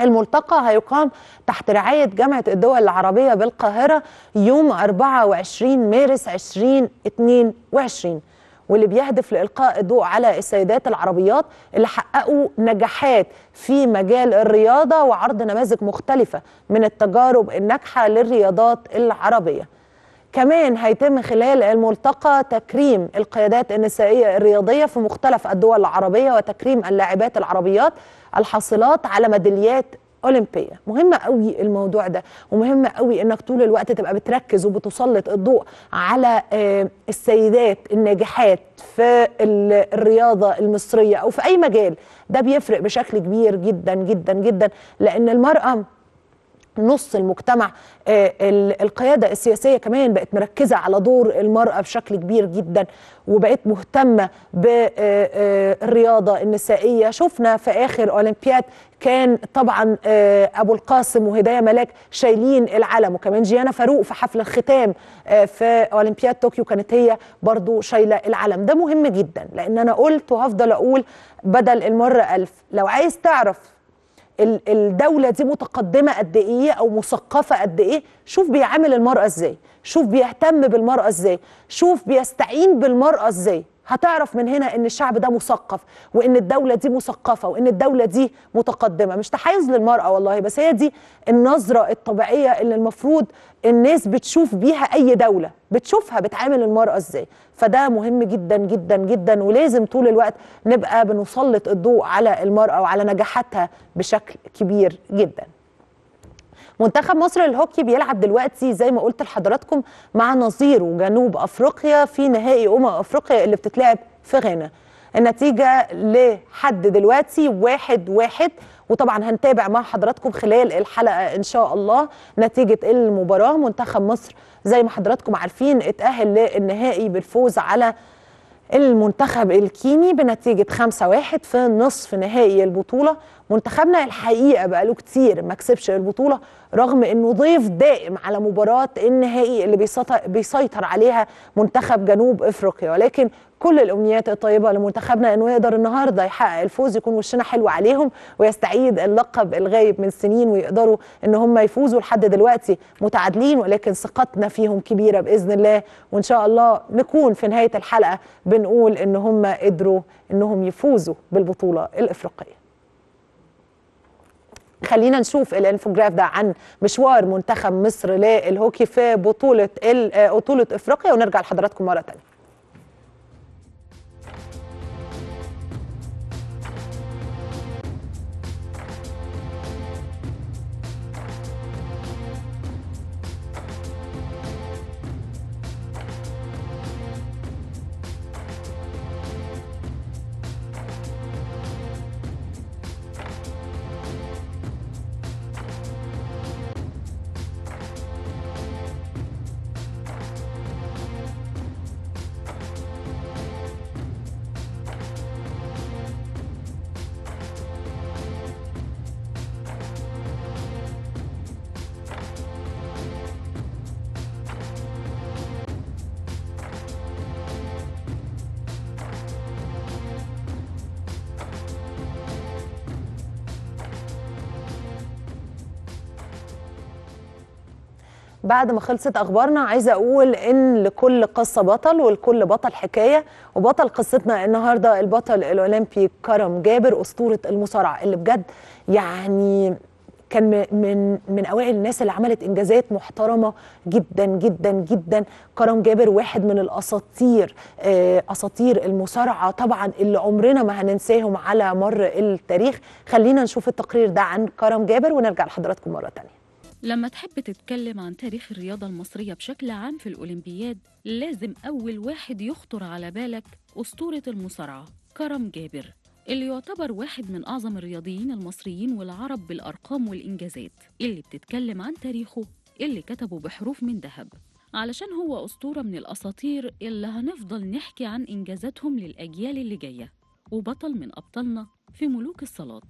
الملتقى هيقام تحت رعاية جامعة الدول العربية بالقاهرة يوم 24 مارس 2022 واللي بيهدف لإلقاء الضوء على السيدات العربيات اللي حققوا نجاحات في مجال الرياضة وعرض نماذج مختلفة من التجارب الناجحة للرياضات العربية كمان هيتم خلال الملتقى تكريم القيادات النسائية الرياضية في مختلف الدول العربية وتكريم اللاعبات العربيات الحاصلات على ميداليات اولمبيه مهم قوي الموضوع ده ومهم قوي انك طول الوقت تبقى بتركز وبتسلط الضوء على آه، السيدات الناجحات في الرياضه المصريه او في اي مجال ده بيفرق بشكل كبير جدا جدا جدا لان المراه نص المجتمع آه، القيادة السياسية كمان بقت مركزة على دور المرأة بشكل كبير جدا وبقت مهتمة بالرياضة آه، آه، النسائية شفنا في آخر أولمبياد كان طبعا أبو القاسم وهداية ملاك شايلين العلم وكمان جيانا فاروق في حفل الختام في أولمبياد طوكيو كانت هي برضو شايلة العلم ده مهم جدا لأن أنا قلت وهفضل أقول بدل المرة ألف لو عايز تعرف الدوله دي متقدمه قد ايه او مثقفه قد ايه شوف بيعامل المراه ازاي شوف بيهتم بالمراه ازاي شوف بيستعين بالمراه ازاي هتعرف من هنا ان الشعب ده مثقف وان الدوله دي مثقفه وان الدوله دي متقدمه مش تحيز للمراه والله بس هي دي النظره الطبيعيه اللي المفروض الناس بتشوف بيها اي دوله بتشوفها بتعامل المراه ازاي فده مهم جدا جدا جدا ولازم طول الوقت نبقى بنسلط الضوء على المراه وعلى نجاحاتها بشكل كبير جدا منتخب مصر للهوكي بيلعب دلوقتي زي ما قلت لحضراتكم مع نظير جنوب افريقيا في نهائي امم افريقيا اللي بتتلعب في غانا النتيجه لحد دلوقتي واحد واحد وطبعا هنتابع مع حضراتكم خلال الحلقه ان شاء الله نتيجه المباراه منتخب مصر زي ما حضراتكم عارفين اتاهل للنهائي بالفوز على المنتخب الكيني بنتيجة 5-1 في نصف نهائي البطولة منتخبنا الحقيقة بقاله كتير ما كسبش البطولة رغم انه ضيف دائم على مباراه النهائي اللي بيسيطر عليها منتخب جنوب افريقيا ولكن كل الامنيات الطيبه لمنتخبنا انه يقدر النهارده يحقق الفوز يكون وشنا حلو عليهم ويستعيد اللقب الغايب من سنين ويقدروا ان هم يفوزوا لحد دلوقتي متعادلين ولكن ثقتنا فيهم كبيره باذن الله وان شاء الله نكون في نهايه الحلقه بنقول ان هم قدروا انهم يفوزوا بالبطوله الافريقيه خلينا نشوف الانفوجراف ده عن مشوار منتخب مصر للهوكي في بطوله آه، بطوله افريقيا ونرجع لحضراتكم مره ثانيه بعد ما خلصت اخبارنا عايزه اقول ان لكل قصه بطل ولكل بطل حكايه وبطل قصتنا النهارده البطل الاولمبي كرم جابر اسطوره المصارعه اللي بجد يعني كان من من اوائل الناس اللي عملت انجازات محترمه جدا جدا جدا كرم جابر واحد من الاساطير آه، اساطير المصارعه طبعا اللي عمرنا ما هننساهم على مر التاريخ خلينا نشوف التقرير ده عن كرم جابر ونرجع لحضراتكم مره ثانيه لما تحب تتكلم عن تاريخ الرياضة المصرية بشكل عام في الأولمبياد لازم أول واحد يخطر على بالك أسطورة المصارعة كرم جابر اللي يعتبر واحد من أعظم الرياضيين المصريين والعرب بالأرقام والإنجازات اللي بتتكلم عن تاريخه اللي كتبه بحروف من ذهب علشان هو أسطورة من الأساطير اللي هنفضل نحكي عن إنجازاتهم للأجيال اللي جاية وبطل من أبطالنا في ملوك الصلاة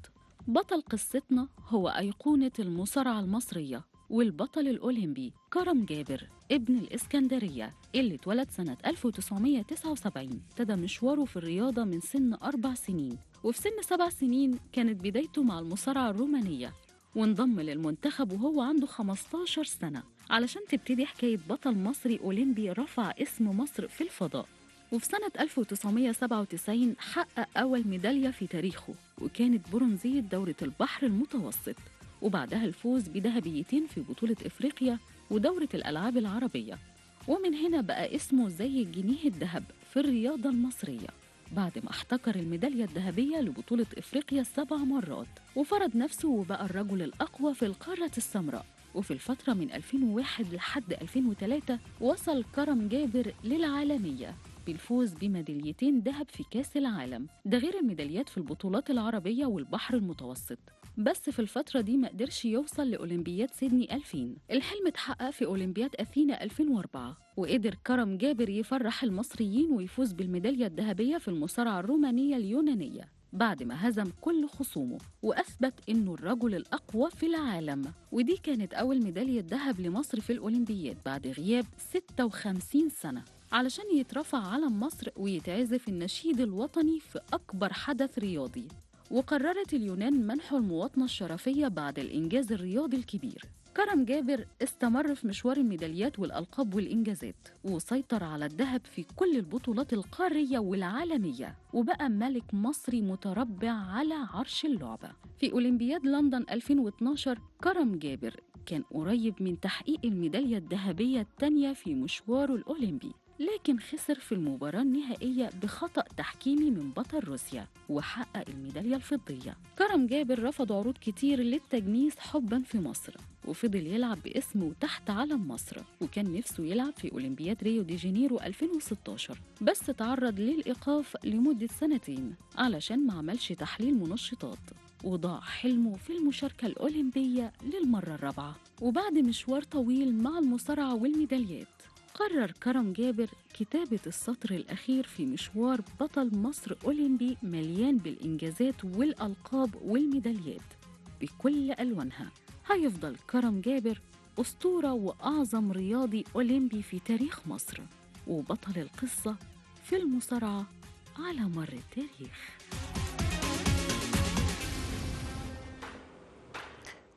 بطل قصتنا هو أيقونة المصارعة المصرية والبطل الأولمبي كرم جابر ابن الإسكندرية اللي اتولد سنة 1979 ابتدى مشواره في الرياضة من سن أربع سنين وفي سن سبع سنين كانت بدايته مع المصارعة الرومانية وانضم للمنتخب وهو عنده 15 سنة علشان تبتدي حكاية بطل مصري أولمبي رفع اسم مصر في الفضاء وفي سنة 1997 حقق أول ميدالية في تاريخه وكانت برونزية دورة البحر المتوسط وبعدها الفوز بذهبيتين في بطولة إفريقيا ودورة الألعاب العربية ومن هنا بقى اسمه زي الجنيه الذهب في الرياضة المصرية بعد ما احتكر الميدالية الذهبية لبطولة إفريقيا سبع مرات وفرض نفسه وبقى الرجل الأقوى في القارة السمراء وفي الفترة من 2001 لحد 2003 وصل كرم جابر للعالمية بالفوز بميداليتين ذهب في كاس العالم ده غير الميداليات في البطولات العربية والبحر المتوسط بس في الفترة دي ما قدرش يوصل لأولمبياد سيدني 2000 الحلم اتحقق في أولمبياد أثينا 2004 وقدر كرم جابر يفرح المصريين ويفوز بالميدالية الذهبية في المصارعة الرومانية اليونانية بعد ما هزم كل خصومه وأثبت إنه الرجل الأقوى في العالم ودي كانت أول ميدالية ذهب لمصر في الأولمبياد بعد غياب 56 سنة علشان يترفع علم مصر ويتعزف النشيد الوطني في أكبر حدث رياضي وقررت اليونان منح المواطنة الشرفية بعد الإنجاز الرياضي الكبير كرم جابر استمر في مشوار الميداليات والألقاب والإنجازات وسيطر على الذهب في كل البطولات القارية والعالمية وبقى ملك مصري متربع على عرش اللعبة في أولمبياد لندن 2012 كرم جابر كان قريب من تحقيق الميدالية الذهبية الثانية في مشواره الأولمبي لكن خسر في المباراة النهائية بخطأ تحكيمي من بطل روسيا وحقق الميدالية الفضية كرم جابر رفض عروض كتير للتجنيس حبا في مصر وفضل يلعب باسمه تحت علم مصر وكان نفسه يلعب في أولمبياد ريو دي جانيرو 2016 بس تعرض للإيقاف لمدة سنتين علشان ما عملش تحليل منشطات وضاع حلمه في المشاركة الأولمبية للمرة الرابعة وبعد مشوار طويل مع المصارعة والميداليات قرر كرم جابر كتابة السطر الأخير في مشوار بطل مصر أولمبي مليان بالإنجازات والألقاب والميداليات بكل ألوانها هيفضل كرم جابر أسطورة وأعظم رياضي أولمبي في تاريخ مصر وبطل القصة في المصارعة على مر التاريخ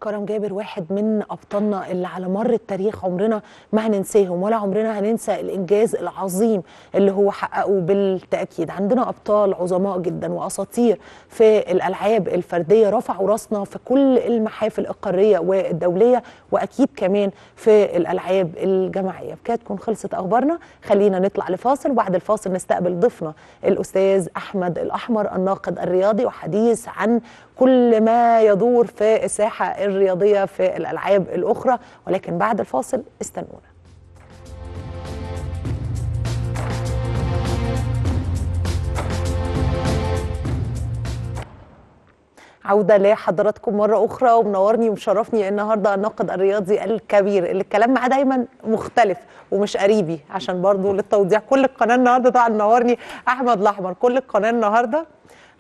كرم جابر واحد من ابطالنا اللي على مر التاريخ عمرنا ما هننساهم ولا عمرنا هننسى الانجاز العظيم اللي هو حققه بالتاكيد عندنا ابطال عظماء جدا واساطير في الالعاب الفرديه رفعوا راسنا في كل المحافل القاريه والدوليه واكيد كمان في الالعاب الجماعيه بكده تكون خلصت اخبارنا خلينا نطلع لفاصل وبعد الفاصل نستقبل ضيفنا الاستاذ احمد الاحمر الناقد الرياضي وحديث عن كل ما يدور في الساحة الرياضية في الألعاب الأخرى ولكن بعد الفاصل استنونا عوده لحضراتكم مره اخرى ومنورني ومشرفني النهارده الناقد الرياضي الكبير اللي الكلام معاه دايما مختلف ومش قريبي عشان برضو للتوضيح كل القناه النهارده طبعا منورني احمد الاحمر كل القناه النهارده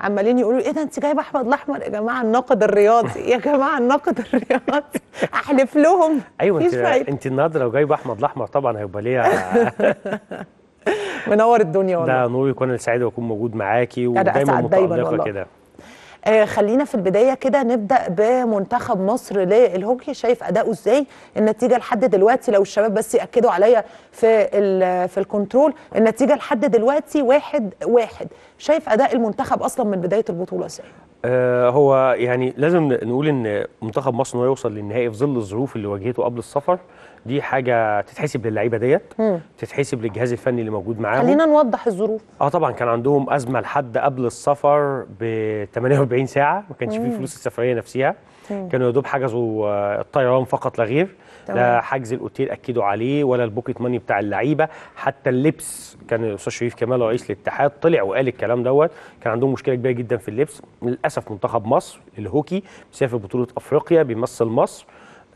عمالين يقولوا ايه ده انت جايبه احمد الاحمر يا جماعه الناقد الرياضي يا جماعه الناقد الرياضي احلف لهم ايوه انت انت النهارده لو جايبه احمد الاحمر طبعا هيبقى ليها منور الدنيا والله ده نورك وانا سعيد واكون موجود معاكي ودايما متالقه كده آه خلينا في البدايه كده نبدا بمنتخب مصر للهوكي شايف اداؤه ازاي النتيجه لحد دلوقتي لو الشباب بس ياكدوا عليا في في الكنترول النتيجه لحد دلوقتي واحد واحد شايف اداء المنتخب اصلا من بدايه البطوله ازاي آه، هو يعني لازم نقول ان منتخب مصر هو يوصل للنهائي في ظل الظروف اللي واجهته قبل السفر دي حاجه تتحسب للعيبه ديت تتحسب للجهاز الفني اللي موجود معاهم خلينا نوضح الظروف اه طبعا كان عندهم ازمه لحد قبل السفر ب 48 ساعه ما كانش في فلوس السفريه نفسها مم. كانوا يا دوب حجزوا آه، الطيران فقط لا غير لا حجز الاوتيل اكدوا عليه ولا البوكيت ماني بتاع اللعيبه حتى اللبس كان الاستاذ شريف كمال رئيس الاتحاد طلع وقال الكلام دوت كان عندهم مشكله كبيره جدا في اللبس للاسف منتخب مصر الهوكي مسافر بطوله افريقيا بيمثل مصر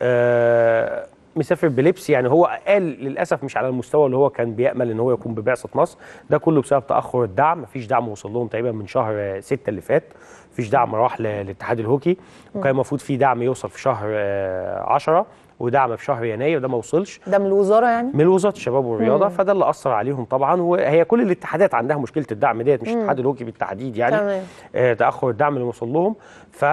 آه مسافر بلبس يعني هو قال للاسف مش على المستوى اللي هو كان بيامل ان هو يكون ببعثه مصر ده كله بسبب تاخر الدعم مفيش دعم وصل لهم تقريبا من شهر 6 اللي فات مفيش دعم راح للاتحاد الهوكي وكان المفروض في دعم يوصل في شهر 10 آه، ودعم في شهر يناير ده ما وصلش ده من الوزاره يعني من وزاره الشباب والرياضه مم. فده اللي اثر عليهم طبعا وهي كل الاتحادات عندها مشكله الدعم ديت مش الاتحاد الهوكي بالتحديد يعني تمام. آه، تاخر الدعم اللي وصل لهم ف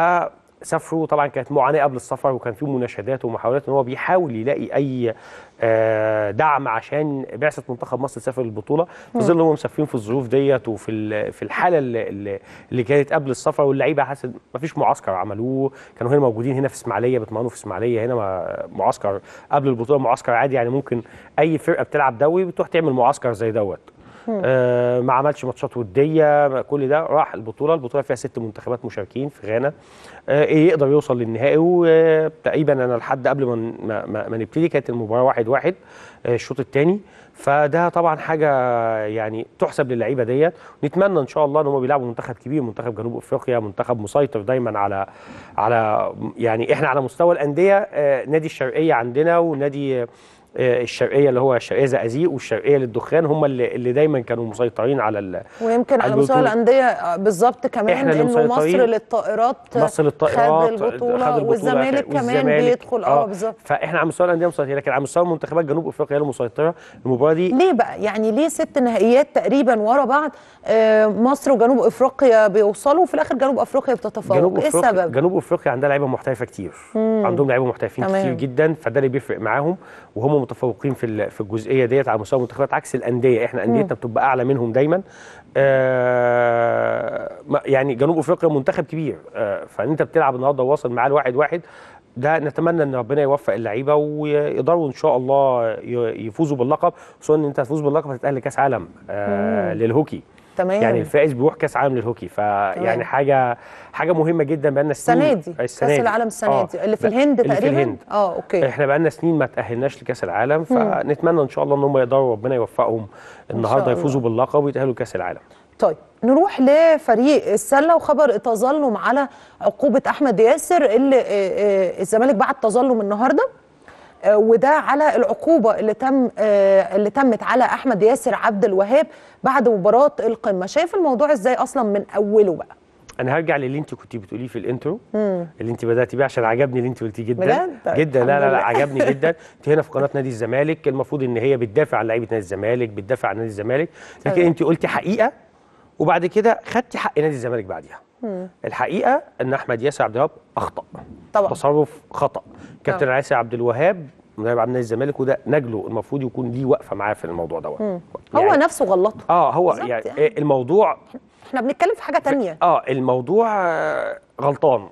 سافروا طبعا كانت معاناه قبل السفر وكان في مناشدات ومحاولات ان هو بيحاول يلاقي اي آه، دعم عشان بعثه منتخب مصر تسافر البطوله في ظل هم مسافرين في الظروف ديت وفي في الحاله اللي, اللي كانت قبل السفر واللعيبه حاسه ما فيش معسكر عملوه كانوا هنا موجودين هنا في اسماعيليه بيتمرنوا في اسماعيليه هنا معسكر قبل البطوله معسكر عادي يعني ممكن اي فرقه بتلعب دوري بتروح تعمل معسكر زي دوت آه، ما عملش ماتشات وديه كل ده راح البطوله البطوله فيها ست منتخبات مشاركين في غانا آه إيه، يقدر يوصل للنهائي وتقريبا آه، انا لحد قبل ما ما, ما نبتدي كانت المباراه واحد واحد آه الشوط الثاني فده طبعا حاجه يعني تحسب للعيبه ديت نتمنى ان شاء الله ان هم بيلعبوا منتخب كبير منتخب جنوب افريقيا منتخب مسيطر دايما على على يعني احنا على مستوى الانديه آه، نادي الشرقيه عندنا ونادي آه، الشرقيه اللي هو الشرقيه زقازيق والشرقيه للدخان هم اللي, اللي دايما كانوا مسيطرين على ال ويمكن على مستوى الانديه آه، بالظبط كمان انه مصر للطائرات مصر للطائرات خد البطوله, والزمالك كمان بيدخل آه،, اه بالظبط فاحنا على مستوى الانديه مسيطرين لكن على مستوى منتخبات جنوب افريقيا هي المسيطره المباراه دي ليه بقى يعني ليه ست نهائيات تقريبا ورا بعض مصر وجنوب افريقيا بيوصلوا وفي الاخر جنوب افريقيا بتتفوق جنوب ايه السبب؟ جنوب افريقيا عندها لعيبه محترفه كتير عندهم لعيبه محترفين كتير جدا فده اللي بيفرق معاهم وهم متفوقين في في الجزئيه ديت على مستوى المنتخبات عكس الانديه احنا انديتنا بتبقى اعلى منهم دايما آه يعني جنوب افريقيا منتخب كبير آه فانت بتلعب النهارده واصل معاه الواحد واحد ده نتمنى ان ربنا يوفق اللعيبه ويقدروا ان شاء الله يفوزوا باللقب خصوصا ان انت هتفوز باللقب هتتاهل لكاس عالم آه للهوكي تمام يعني الفائز بيروح كاس عالم للهوكي فيعني حاجه حاجه مهمه جدا بقى لنا سنين السنه دي كاس العالم السنه آه. دي اللي في الهند اللي تقريبا في الهند اه اوكي احنا بقى لنا سنين ما تاهلناش لكاس العالم فنتمنى ان شاء الله ان هم يقدروا ربنا يوفقهم النهارده يفوزوا باللقب ويتاهلوا لكاس العالم طيب نروح لفريق السله وخبر تظلم على عقوبه احمد ياسر اللي آه، آه، الزمالك بعت تظلم النهارده وده على العقوبه اللي تم آه، اللي تمت على احمد ياسر عبد الوهاب بعد مباراه القمه شايف الموضوع ازاي اصلا من اوله بقى انا هرجع للي انت كنت بتقوليه في الانترو مم. اللي انت بداتي بيه عشان عجبني اللي انت قلتيه جدا طيب، جدا لا لا لا عجبني جدا انت هنا في قناه نادي الزمالك المفروض ان هي بتدافع عن لعيبه نادي الزمالك بتدافع عن نادي الزمالك لكن انت قلتي حقيقه وبعد كده خدتي حق نادي الزمالك بعديها الحقيقه ان احمد ياسر عبد الوهاب اخطا طبعا تصرف خطا كابتن عاصي عبد الوهاب مدرب عبد الزمالك وده نجله المفروض يكون ليه وقفه معاه في الموضوع دوت يعني هو نفسه غلطه اه هو يعني, يعني الموضوع احنا بنتكلم في حاجه تانية اه الموضوع غلطان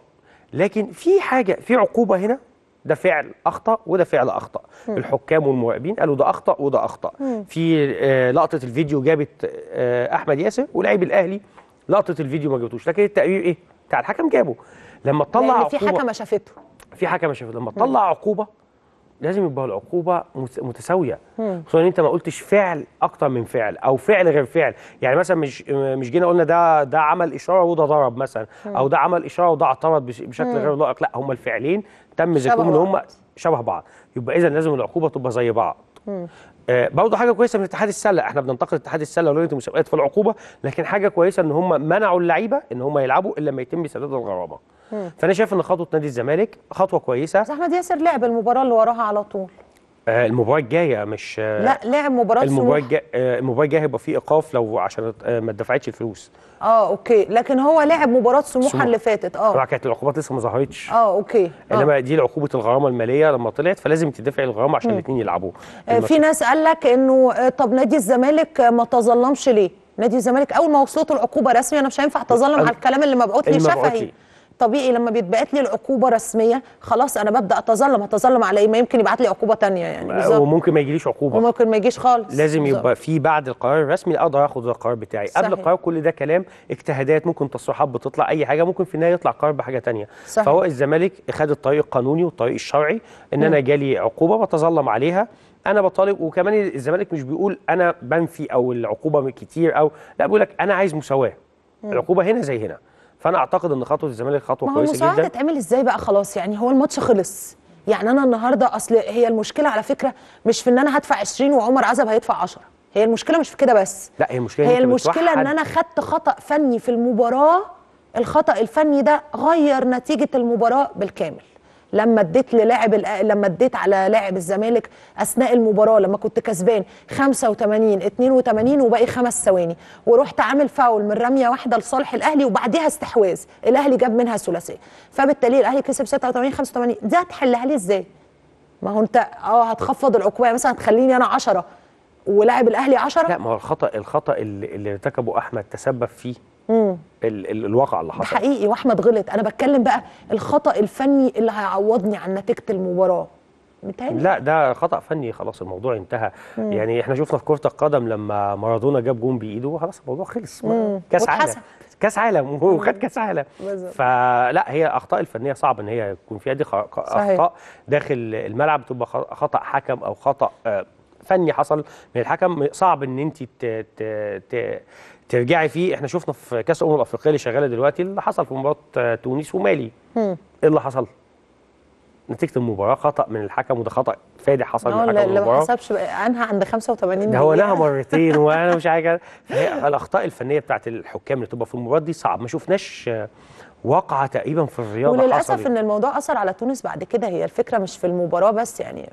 لكن في حاجه في عقوبه هنا ده فعل اخطا وده فعل اخطا مم. الحكام والمراقبين قالوا ده اخطا وده اخطا مم. في آه لقطه الفيديو جابت آه احمد ياسر ولاعيب الاهلي لقطه الفيديو ما جابتوش لكن التقرير ايه بتاع الحكم جابه لما تطلع عقوبه في حكمه شافته في حكمه شافته لما تطلع عقوبه لازم يبقى العقوبه متساويه خصوصا ان انت ما قلتش فعل اكتر من فعل او فعل غير فعل يعني مثلا مش مش جينا قلنا ده ده عمل اشاره وده ضرب مثلا او ده عمل اشاره وده اعترض بشكل غير لائق لا هما الفعلين تم ذكرهم ان هما شبه بعض يبقى اذا لازم العقوبه تبقى زي بعض آه، برضه حاجه كويسه من اتحاد السله احنا بننتقد اتحاد السله ولجنه المسابقات في العقوبه لكن حاجه كويسه ان هم منعوا اللعيبه ان هم يلعبوا الا لما يتم سداد الغرامه فانا شايف ان خطوه نادي الزمالك خطوه كويسه بس احمد ياسر لعب المباراه اللي وراها على طول آه، المباراه الجايه مش آه، لا لعب مباراه المباراه الجايه آه، المباراه الجايه هيبقى فيه ايقاف لو عشان ما اتدفعتش الفلوس اه اوكي لكن هو لعب مباراه سموحه اللي فاتت اه طبعا كانت العقوبات لسه ما ظهرتش اه اوكي آه. انما دي عقوبه الغرامه الماليه لما طلعت فلازم تدفع الغرامه عشان الاثنين يلعبوا آه في ناس قال لك انه طب نادي الزمالك ما تظلمش ليه نادي الزمالك اول ما وصلته العقوبه رسمي انا مش هينفع اتظلم على الكلام اللي مبعوث لي شفهي طبيعي لما بيتبعت لي العقوبه رسميه خلاص انا ببدا اتظلم اتظلم على ايه ما يمكن يبعت لي عقوبه ثانيه يعني بالزبط. وممكن ما يجيليش عقوبه وممكن ما يجيش خالص لازم بالزبط. يبقى في بعد القرار الرسمي اقدر اخد القرار بتاعي صحيح. قبل القرار كل ده كلام اجتهادات ممكن تصريحات بتطلع اي حاجه ممكن في النهايه يطلع قرار بحاجه ثانيه فهو الزمالك خد الطريق القانوني والطريق الشرعي ان انا جالي عقوبه بتظلم عليها انا بطالب وكمان الزمالك مش بيقول انا بنفي او العقوبه كتير او لا بيقول لك انا عايز مساواه العقوبه هنا زي هنا فانا اعتقد ان خطوه الزمالك خطوه كويسه جدا ما هو المساعده تتعمل ازاي بقى خلاص يعني هو الماتش خلص يعني انا النهارده اصل هي المشكله على فكره مش في ان انا هدفع 20 وعمر عزب هيدفع 10 هي المشكله مش في كده بس لا هي المشكله هي المشكله ان انا خدت خطا فني في المباراه الخطا الفني ده غير نتيجه المباراه بالكامل لما اديت للاعب لما اديت على لاعب الزمالك اثناء المباراه لما كنت كسبان 85 82 وباقي خمس ثواني ورحت عامل فاول من رميه واحده لصالح الاهلي وبعديها استحواذ الاهلي جاب منها ثلاثيه فبالتالي الاهلي كسب 86 85 ده هتحلها لي ازاي؟ ما هو انت اه هتخفض العقوبه مثلا هتخليني انا 10 ولاعب الاهلي 10 لا ما هو الخطا الخطا اللي, اللي ارتكبه احمد تسبب فيه امم ال ال الواقع اللي حصل حقيقي واحمد غلط انا بتكلم بقى الخطا الفني اللي هيعوضني عن نتيجه المباراه متهيألي لا ده خطا فني خلاص الموضوع انتهى مم. يعني احنا شفنا في كره القدم لما مارادونا جاب جون بايده خلاص الموضوع خلص كاس عالم كاس عالم وخد كاس عالم فلا هي اخطاء الفنيه صعب ان هي يكون فيها دي اخطاء داخل الملعب تبقى خطا حكم او خطا آه، فني حصل من الحكم صعب ان انت ترجعي فيه احنا شفنا في كاس الامم الافريقيه اللي شغاله دلوقتي اللي حصل في مباراه تونس ومالي ايه اللي حصل؟ نتيجه المباراه خطا من الحكم وده خطا فادح حصل من الحكم اللي ما حسبش عنها عند 85 دقيقه ده هو لها مرتين وانا مش عارف فهي الاخطاء الفنيه بتاعت الحكام اللي بتبقى في المباراه دي صعب ما شفناش واقعه تقريبا في الرياضه وللاسف ان الموضوع اثر على تونس بعد كده هي الفكره مش في المباراه بس يعني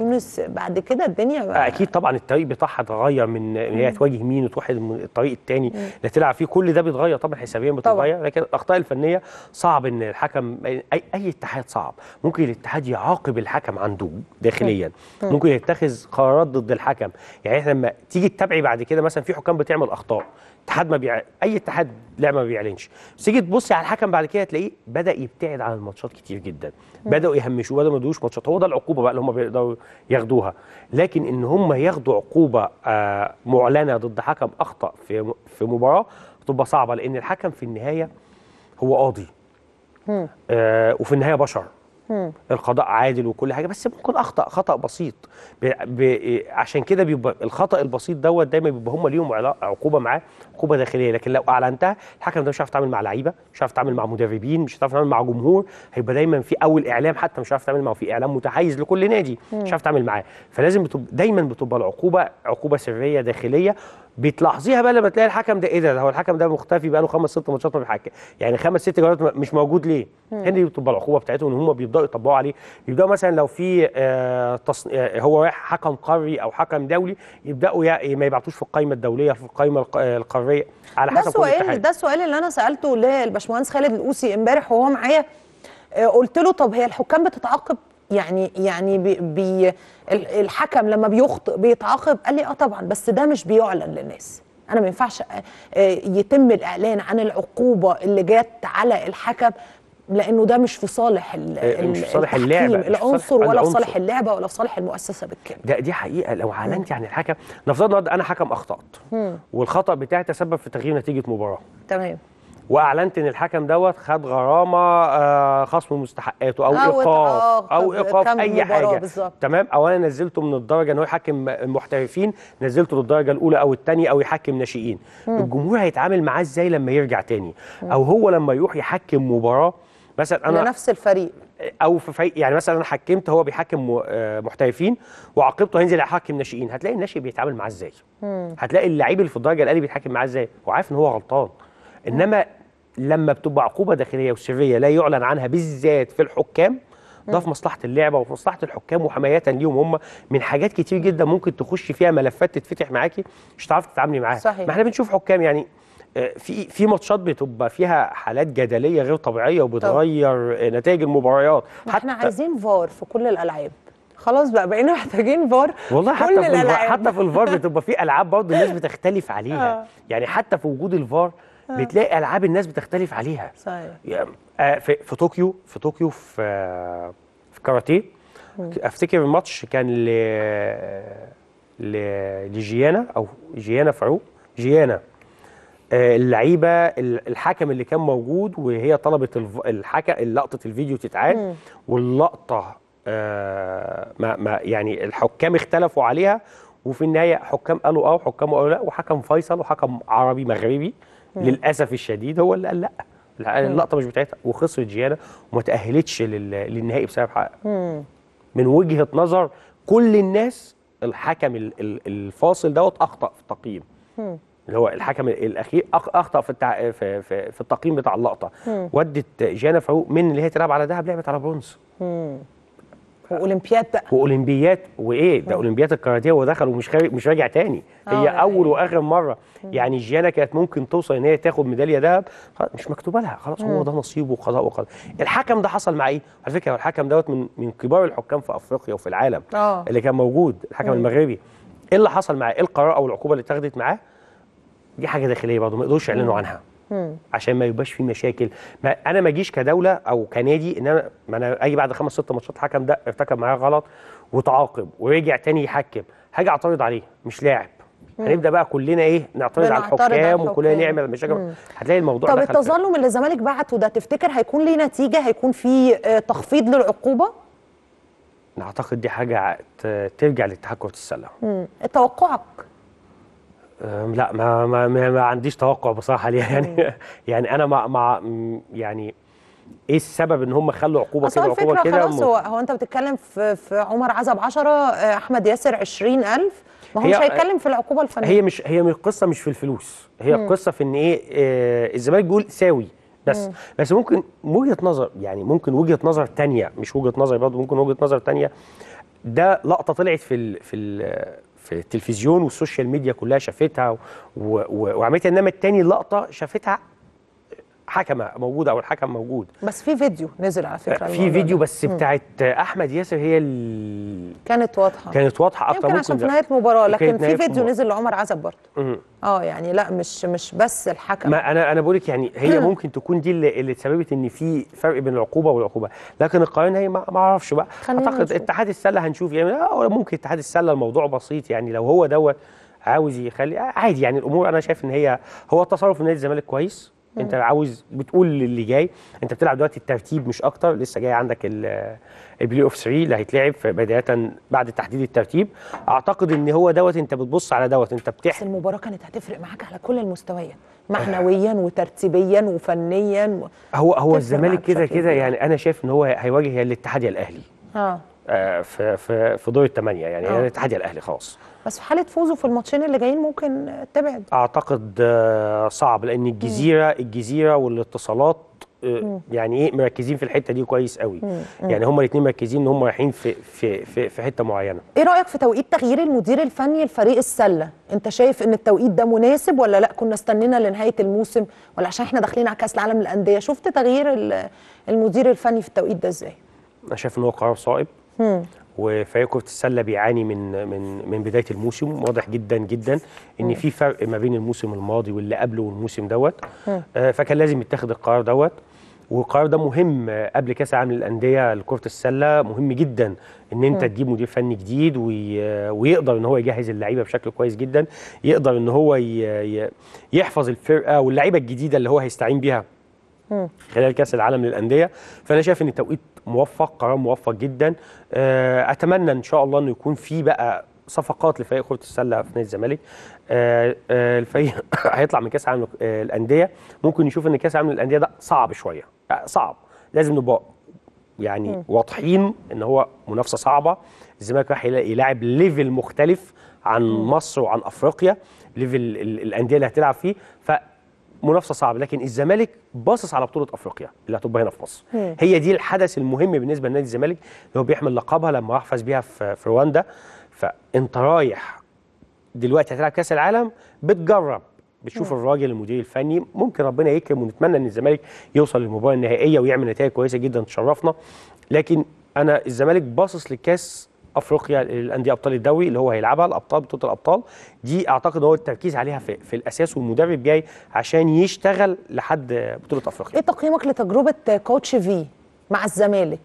تونس بعد كده الدنيا آه، اكيد طبعا الطريق بتاعها اتغير من ان هي تواجه مين وتروح الطريق الثاني اللي تلعب فيه كل ده بيتغير طبعا حسابيا بتتغير لكن الاخطاء الفنيه صعب ان الحكم اي اي اتحاد صعب ممكن الاتحاد يعاقب الحكم عنده داخليا ممكن يتخذ قرارات ضد الحكم يعني احنا لما تيجي تتابعي بعد كده مثلا في حكام بتعمل اخطاء اتحاد ما بيع... اي اتحاد لعبه ما بيعلنش بس تيجي تبصي على الحكم بعد كده تلاقيه بدا يبتعد عن الماتشات كتير جدا بداوا يهمشوه بداوا ما يدوش ماتشات هو ده العقوبه بقى اللي هم بيقدروا ياخدوها لكن ان هم ياخدوا عقوبه آه، معلنه ضد حكم اخطا في في مباراه تبقى صعبه لان الحكم في النهايه هو قاضي آه وفي النهايه بشر القضاء عادل وكل حاجه بس ممكن اخطا خطا بسيط ب... ب... عشان كده بيبقى الخطا البسيط دوت دايما بيبقى هم ليهم عقوبه معاه عقوبه داخليه لكن لو اعلنتها الحكم ده مش هيعرف يتعامل مع لعيبه مش هيعرف يتعامل مع مدربين مش هيعرف يتعامل مع جمهور هيبقى دايما في اول اعلام حتى مش هيعرف يتعامل معه في اعلام متحيز لكل نادي مم. مش هيعرف يتعامل معاه فلازم بتب... دايما بتبقى العقوبه عقوبه سريه داخليه بتلاحظيها بقى لما تلاقي الحكم ده ايه ده هو الحكم ده مختفي بقى له خمس ست ماتشات ما بيحكم يعني خمس ست جولات مش موجود ليه؟ هنا دي بتبقى العقوبه بتاعتهم ان هم بيبداوا يطبقوا عليه يبداوا مثلا لو في آه تص... آه هو حكم قاري او حكم دولي يبداوا يعني ما يبعتوش في القائمه الدوليه في القائمه آه، القاريه على حسب ده سؤال ده السؤال اللي انا سالته للباشمهندس خالد الاوسي امبارح وهو معايا آه، قلت له طب هي الحكام بتتعاقب يعني يعني بي, بي الحكم لما بيخطئ بيتعاقب قال لي اه طبعا بس ده مش بيعلن للناس انا ما ينفعش آه، آه، يتم الاعلان عن العقوبه اللي جت على الحكم لانه ده مش في صالح آه، مش في صالح اللعبه العنصر ولا في صالح اللعبه ولا في صالح المؤسسه بالكامل ده دي حقيقه لو اعلنت عن الحكم نفترض انا حكم اخطات والخطا بتاعي تسبب في تغيير نتيجه مباراه تمام واعلنت ان الحكم دوت خد غرامه آه، خصم مستحقاته او, أو ايقاف آه، او ايقاف اي حاجه بالزبط. تمام او انا نزلته من الدرجه ان هو يحكم محترفين نزلته للدرجه الاولى او الثانيه او يحكم ناشئين الجمهور هيتعامل معاه ازاي لما يرجع تاني مم. او هو لما يروح يحكم مباراه مثلا انا لنفس الفريق او في فريق يعني مثلا انا حكمت هو بيحكم آه، محترفين وعاقبته هينزل يحكم ناشئين هتلاقي الناشئ بيتعامل معاه ازاي هتلاقي اللعيب اللي في الدرجه الاقل بيتحكم معاه ازاي هو عارف ان هو غلطان انما لما بتبقى عقوبه داخليه وسريه لا يعلن عنها بالذات في الحكام ده في مصلحه اللعبه وفي مصلحه الحكام وحمايه ليهم هم من حاجات كتير جدا ممكن تخش فيها ملفات تتفتح معاكي مش هتعرفي تتعاملي معاها صحيح. ما احنا بنشوف حكام يعني آه، في في ماتشات بتبقى فيها حالات جدليه غير طبيعيه وبتغير طب. نتائج المباريات حتى احنا عايزين فار في كل الالعاب خلاص بقى بقينا محتاجين فار والله حتى كل في الفار حتى في الفار بتبقى في العاب برضه الناس بتختلف عليها آه. يعني حتى في وجود الفار آه. بتلاقي العاب الناس بتختلف عليها صحيح آه، في, في طوكيو في طوكيو في في كاراتيه افتكر الماتش كان ل لجيانا او جيانا فاروق جيانا آه، اللعيبه الحكم اللي كان موجود وهي طلبت الحكم لقطه الفيديو تتعاد واللقطه ما ما يعني الحكام اختلفوا عليها وفي النهايه حكام قالوا اه وحكام قالوا لا وحكم فيصل وحكم عربي مغربي للاسف الشديد هو اللي قال لا اللقطه مش بتاعتها وخسرت جيانا وما تاهلتش للنهائي بسبب حقها من وجهه نظر كل الناس الحكم الفاصل دوت اخطا في التقييم اللي هو الحكم الاخير اخطا في التع... في, في, في التقييم بتاع اللقطه ودت جيانا فاروق من اللي هي تلعب على ذهب لعبت على برونز واولمبياد بقى واولمبياد وايه ده اولمبياد الكاراتيه هو دخل ومش خارج مش راجع تاني آه، هي يعني اول واخر مره يعني جيانا كانت ممكن توصل ان هي تاخد ميداليه ذهب مش مكتوبه لها خلاص هو ده نصيبه وقضاء وقدر الحكم ده حصل مع ايه على فكره الحكم دوت من من كبار الحكام في افريقيا وفي العالم أوه. اللي كان موجود الحكم المغربي ايه اللي حصل معاه ايه القرار او العقوبه اللي اتخذت معاه دي حاجه داخليه برضه ما يقدروش يعلنوا عنها مم. عشان ما يبقاش في مشاكل ما انا ما اجيش كدوله او كنادي ان انا ما انا اجي بعد خمس ست ماتشات حكم ده ارتكب معايا غلط وتعاقب ورجع تاني يحكم هاجي اعترض عليه مش لاعب هنبدا بقى كلنا ايه نعترض على الحكام وكلنا نعمل مشاكل هتلاقي الموضوع طب التظلم اللي الزمالك بعته ده تفتكر هيكون ليه نتيجه هيكون في آه، تخفيض للعقوبه اعتقد دي حاجه ترجع لاتحاد كره السله توقعك لا ما ما, ما عنديش توقع بصراحه ليها يعني يعني انا مع مع يعني ايه السبب ان هم خلوا عقوبه كده عقوبه كده خلاص هو, هو انت بتتكلم في, في عمر عزب 10 آه، احمد ياسر 20000 ما هو مش هيتكلم في العقوبه الفنيه هي مش هي القصه مش في الفلوس هي مم. القصه في ان ايه, إيه الزمالك بيقول ساوي بس مم. بس ممكن وجهه نظر يعني ممكن وجهه نظر ثانيه مش وجهه نظر برضه ممكن وجهه نظر ثانيه ده لقطه طلعت في الـ في الـ في التلفزيون والسوشيال ميديا كلها شافتها وعملتها انما التاني لقطه شافتها حكمه موجوده او الحكم موجود بس في فيديو نزل على فكره في فيديو بس بتاعت احمد ياسر هي ال... كانت واضحه كانت واضحه اكتر يمكن عشان في نهايه مباراه لكن في فيديو نزل لعمر عزب برضه اه يعني لا مش مش بس الحكم ما انا انا بقول لك يعني هي مم. ممكن تكون دي اللي, اللي ان في فرق بين العقوبه والعقوبه لكن القانون هي ما اعرفش بقى اعتقد اتحاد السله هنشوف يعني آه، ممكن اتحاد السله الموضوع بسيط يعني لو هو دوت عاوز يخلي آه، عادي يعني الامور انا شايف ان هي هو تصرف نادي الزمالك كويس مم. انت عاوز بتقول للي جاي انت بتلعب دلوقتي الترتيب مش اكتر لسه جاي عندك البلاي اوف 3 اللي هيتلعب بدايه بعد تحديد الترتيب اعتقد ان هو دوت انت بتبص على دوت انت بتح بس المباراه كانت هتفرق معاك على كل المستويات معنويا وترتيبيا وفنيا و... هو هو الزمالك كده كده يعني انا شايف ان هو هيواجه يا الاتحاد يا الاهلي اه آه، في في في دور الثمانيه يعني أوه. الاتحاد يا الاهلي خلاص بس في حاله فوزه في الماتشين اللي جايين ممكن تبعد اعتقد آه، صعب لان الجزيره مم. الجزيره والاتصالات آه، مم. يعني ايه مركزين في الحته دي كويس قوي مم. يعني هما الاثنين مركزين ان هما رايحين في في في في حته معينه ايه رايك في توقيت تغيير المدير الفني لفريق السله انت شايف ان التوقيت ده مناسب ولا لا كنا استنينا لنهايه الموسم ولا عشان احنا داخلين على كاس العالم للانديه شفت تغيير المدير الفني في التوقيت ده ازاي انا شايف ان هو قرار صائب وفريق كره السله بيعاني من من من بدايه الموسم واضح جدا جدا ان في فرق ما بين الموسم الماضي واللي قبله والموسم دوت آه، فكان لازم يتخذ القرار دوت والقرار ده مهم آه، قبل كاس العالم للانديه لكره السله مهم جدا ان انت تجيب مدير فني جديد آه، ويقدر ان هو يجهز اللعيبه بشكل كويس جدا يقدر ان هو يحفظ الفرقه واللعيبه الجديده اللي هو هيستعين بيها خلال كاس العالم للانديه فانا شايف ان التوقيت موفق قرار موفق جدا آه، اتمنى ان شاء الله انه يكون في بقى صفقات لفريق كره السله في نادي الزمالك آه، آه، الفريق هيطلع من كاس عالم الانديه ممكن يشوف ان كاس عالم الانديه ده صعب شويه صعب لازم نبقى يعني واضحين ان هو منافسه صعبه الزمالك راح يلاعب ليفل مختلف عن مصر وعن افريقيا ليفل الانديه اللي هتلعب فيه منافسه صعبه لكن الزمالك باصص على بطوله افريقيا اللي هتبقى هنا في مصر هي دي الحدث المهم بالنسبه لنادي الزمالك اللي هو بيحمل لقبها لما احفز بيها في رواندا فانت رايح دلوقتي هتلعب كاس العالم بتجرب بتشوف الراجل المدير الفني ممكن ربنا يكرم ونتمنى ان الزمالك يوصل للمباراه النهائيه ويعمل نتائج كويسه جدا تشرفنا لكن انا الزمالك باصص للكاس افريقيا الانديه ابطال الدوري اللي هو هيلعبها الابطال بطوله الابطال دي اعتقد هو التركيز عليها في, في الاساس والمدرب جاي عشان يشتغل لحد بطوله افريقيا ايه تقييمك لتجربه كوتش في مع الزمالك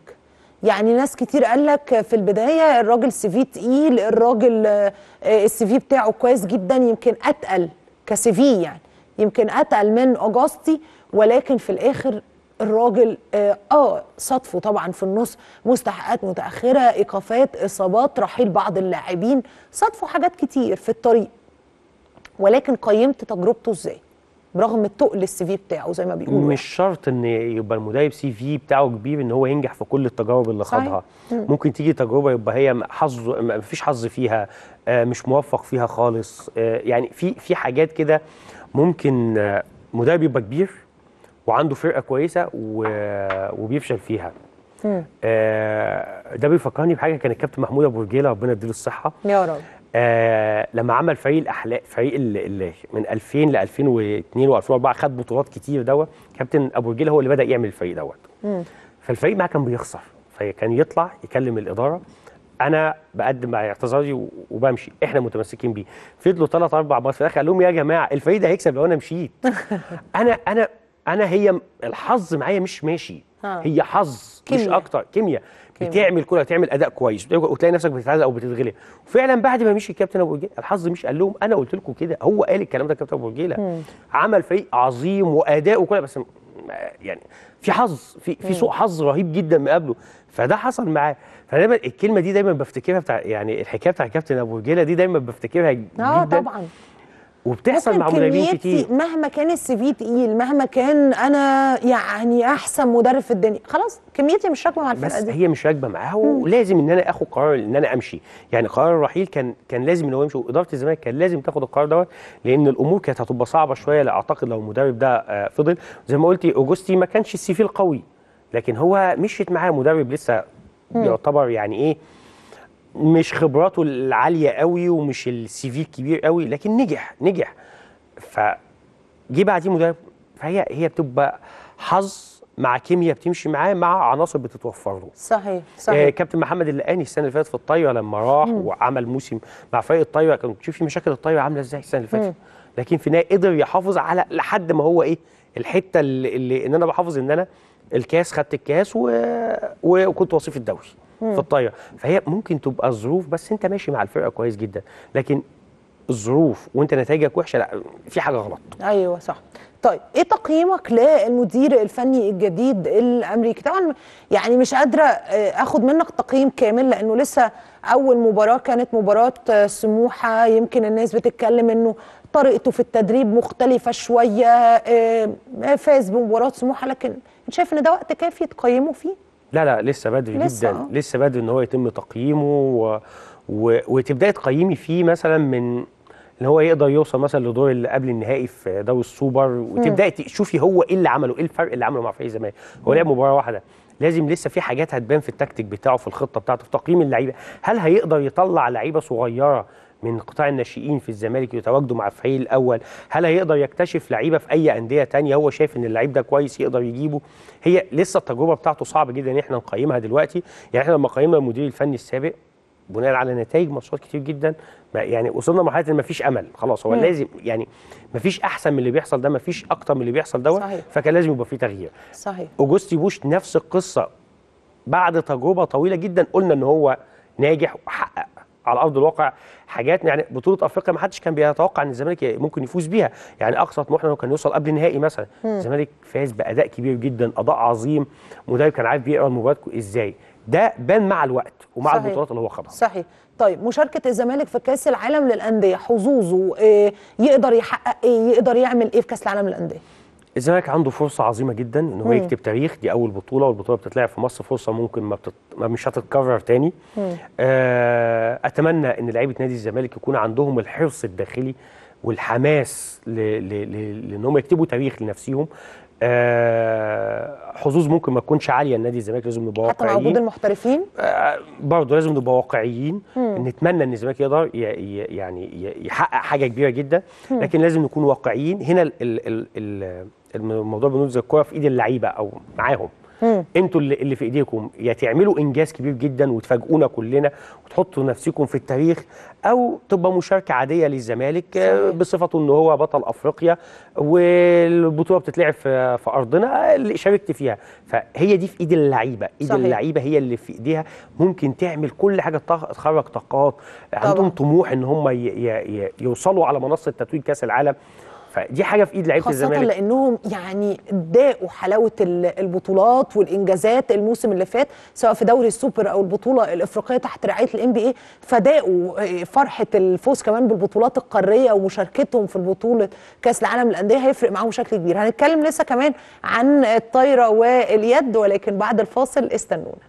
يعني ناس كتير قال لك في البدايه الراجل سي في تقيل الراجل آه، السي في بتاعه كويس جدا يمكن اتقل كسي في يعني يمكن اتقل من اوجاستي ولكن في الاخر الراجل اه, آه، صدفه طبعا في النص مستحقات متاخره ايقافات اصابات رحيل بعض اللاعبين صدفه حاجات كتير في الطريق ولكن قيمت تجربته ازاي برغم التقل السي في بتاعه زي ما بيقولوا مش شرط ان يبقى المدرب سي في بتاعه كبير ان هو ينجح في كل التجارب اللي خاضها ممكن تيجي تجربه يبقى هي حظ مفيش حظ فيها آه، مش موفق فيها خالص آه، يعني في في حاجات كده ممكن مدرب يبقى كبير وعنده فرقه كويسه وبيفشل فيها آه ده بيفكرني بحاجه كان الكابتن محمود ابو رجيله ربنا يديله الصحه يا رب آه لما عمل فريق الاحلام فريق اللي من 2000 ل 2002 و2004 خد بطولات كتير دوت كابتن ابو رجيله هو اللي بدا يعمل الفريق دوت فالفريق معاه كان بيخسر فكان يطلع يكلم الاداره انا بقدم اعتذاري وبمشي احنا متمسكين بيه فضلوا ثلاث اربع مرات في الاخر قال لهم يا جماعه الفريق ده هيكسب لو انا مشيت انا انا انا هي الحظ معايا مش ماشي ها. هي حظ مش اكتر كيمياء بتعمل كوره تعمل اداء كويس وتلاقي نفسك بتتعادل او بتتغلب وفعلا بعد ما مشي الكابتن ابو رجيله الحظ مش قال لهم انا قلت لكم كده هو قال الكلام ده الكابتن ابو رجيله عمل فريق عظيم واداء وكل بس يعني في حظ في في سوء حظ رهيب جدا مقابله فده حصل معاه فدايما الكلمه دي دايما بفتكرها بتاع يعني الحكايه بتاع الكابتن ابو رجيله دي دايما بفتكرها آه، جدا اه طبعا وبتحصل مع مدربين كتير مهما كان السي في تقيل مهما كان انا يعني احسن مدرب في الدنيا خلاص كميتي مش راكبه مع الفرقه دي بس هي مش راكبه معاها ولازم ان انا اخد قرار ان انا امشي يعني قرار الرحيل كان كان لازم ان هو يمشي واداره الزمالك كان لازم تاخد القرار دوت لان الامور كانت هتبقى صعبه شويه لا اعتقد لو المدرب ده آه، فضل زي ما قلتي اوجوستي ما كانش السي في القوي لكن هو مشيت معاه مدرب لسه يعتبر يعني ايه مش خبراته العاليه قوي ومش السي في الكبير قوي لكن نجح نجح ف جه بعديه مدرب فهي هي بتبقى حظ مع كيمياء بتمشي معاه مع عناصر بتتوفر له صحيح صحيح آه كابتن محمد اللقاني السنه اللي فاتت في الطايره لما راح مم. وعمل موسم مع فريق الطايره كنت تشوفي مشاكل الطايره عامله ازاي السنه اللي فاتت لكن في النهايه قدر يحافظ على لحد ما هو ايه الحته اللي, اللي ان انا بحافظ ان انا الكاس خدت الكاس و... وكنت وصيف الدوري في الطايره فهي ممكن تبقى الظروف بس انت ماشي مع الفرقه كويس جدا لكن الظروف وانت نتائجك وحشه لا في حاجه غلط ايوه صح طيب ايه تقييمك للمدير الفني الجديد الامريكي طبعا يعني مش قادره آه، اخد منك تقييم كامل لانه لسه اول مباراه كانت مباراه سموحه يمكن الناس بتتكلم انه طريقته في التدريب مختلفه شويه آه، آه، فاز بمباراه سموحه لكن انت شايف ان ده وقت كافي تقيمه فيه لا لا لسه بدري جدا آه. لسه بدري ان هو يتم تقييمه و... و... وتبداي تقيمي فيه مثلا من ان هو يقدر يوصل مثلا لدور اللي قبل النهائي في دوري السوبر وتبداي تشوفي هو ايه اللي عمله ايه الفرق اللي عمله مع فريق زمان هو لعب مباراه واحده لازم لسه في حاجات هتبان في التكتيك بتاعه في الخطه بتاعته في تقييم اللعيبه هل هيقدر يطلع لعيبه صغيره من قطاع الناشئين في الزمالك يتواجدوا مع الفريق الاول هل هيقدر يكتشف لعيبه في اي انديه تانية هو شايف ان اللعيب ده كويس يقدر يجيبه هي لسه التجربه بتاعته صعبه جدا ان احنا نقيمها دلوقتي يعني احنا لما قيمنا المدير الفني السابق بناء على نتائج ماتشات كتير جدا يعني وصلنا لمرحله ان مفيش امل خلاص هو مم. لازم يعني مفيش احسن من اللي بيحصل ده مفيش اكتر من اللي بيحصل دوت فكان لازم يبقى في تغيير صحيح اوجوستي بوش نفس القصه بعد تجربه طويله جدا قلنا ان هو ناجح وحقق على ارض الواقع حاجات يعني بطوله افريقيا ما حدش كان بيتوقع ان الزمالك ممكن يفوز بيها يعني اقصى طموحنا انه كان يوصل قبل النهائي مثلا الزمالك فاز باداء كبير جدا اداء عظيم مدرب كان عارف بيقرا المباريات ازاي ده بان مع الوقت ومع صحيح. البطولات اللي هو خدها صحيح طيب مشاركه الزمالك في كاس العالم للانديه حظوظه إيه يقدر يحقق ايه يقدر يعمل ايه في كاس العالم للانديه الزمالك عنده فرصه عظيمه جدا ان هو يكتب تاريخ دي اول بطوله والبطوله بتتلعب في مصر فرصه ممكن ما, بتط... ما مش هتتكرر تاني آه اتمنى ان لعيبه نادي الزمالك يكون عندهم الحرص الداخلي والحماس ل... ل... ل... لان هم يكتبوا تاريخ لنفسهم آه حظوظ ممكن ما تكونش عاليه النادي الزمالك لازم نبقى واقعيين حتى مع وجود المحترفين آه برضه لازم نبقى واقعيين نتمنى ان الزمالك يقدر يعني يحقق حاجه كبيره جدا لكن لازم نكون واقعيين هنا ال ال ال الموضوع بنود الكوره في ايد اللعيبه او معاهم انتوا اللي, اللي في ايديكم يا تعملوا انجاز كبير جدا وتفاجئونا كلنا وتحطوا نفسكم في التاريخ او تبقى مشاركه عاديه للزمالك آه، بصفته ان هو بطل افريقيا والبطوله بتتلعب في, في ارضنا آه، اللي شاركت فيها فهي دي في ايد اللعيبه ايد صحيح. اللعيبه هي اللي في ايديها ممكن تعمل كل حاجه تخرج طاقات عندهم طموح ان هم يوصلوا على منصه تتويج كاس العالم فدي حاجه في ايد لعيبه الزمالك خاصه لانهم يعني داقوا حلاوه البطولات والانجازات الموسم اللي فات سواء في دوري السوبر او البطوله الافريقيه تحت رعايه الام بي اي فداقوا آه، فرحه الفوز كمان بالبطولات القاريه ومشاركتهم في بطوله كاس العالم للانديه هيفرق معاهم بشكل كبير هنتكلم لسه كمان عن الطايره واليد ولكن بعد الفاصل استنونا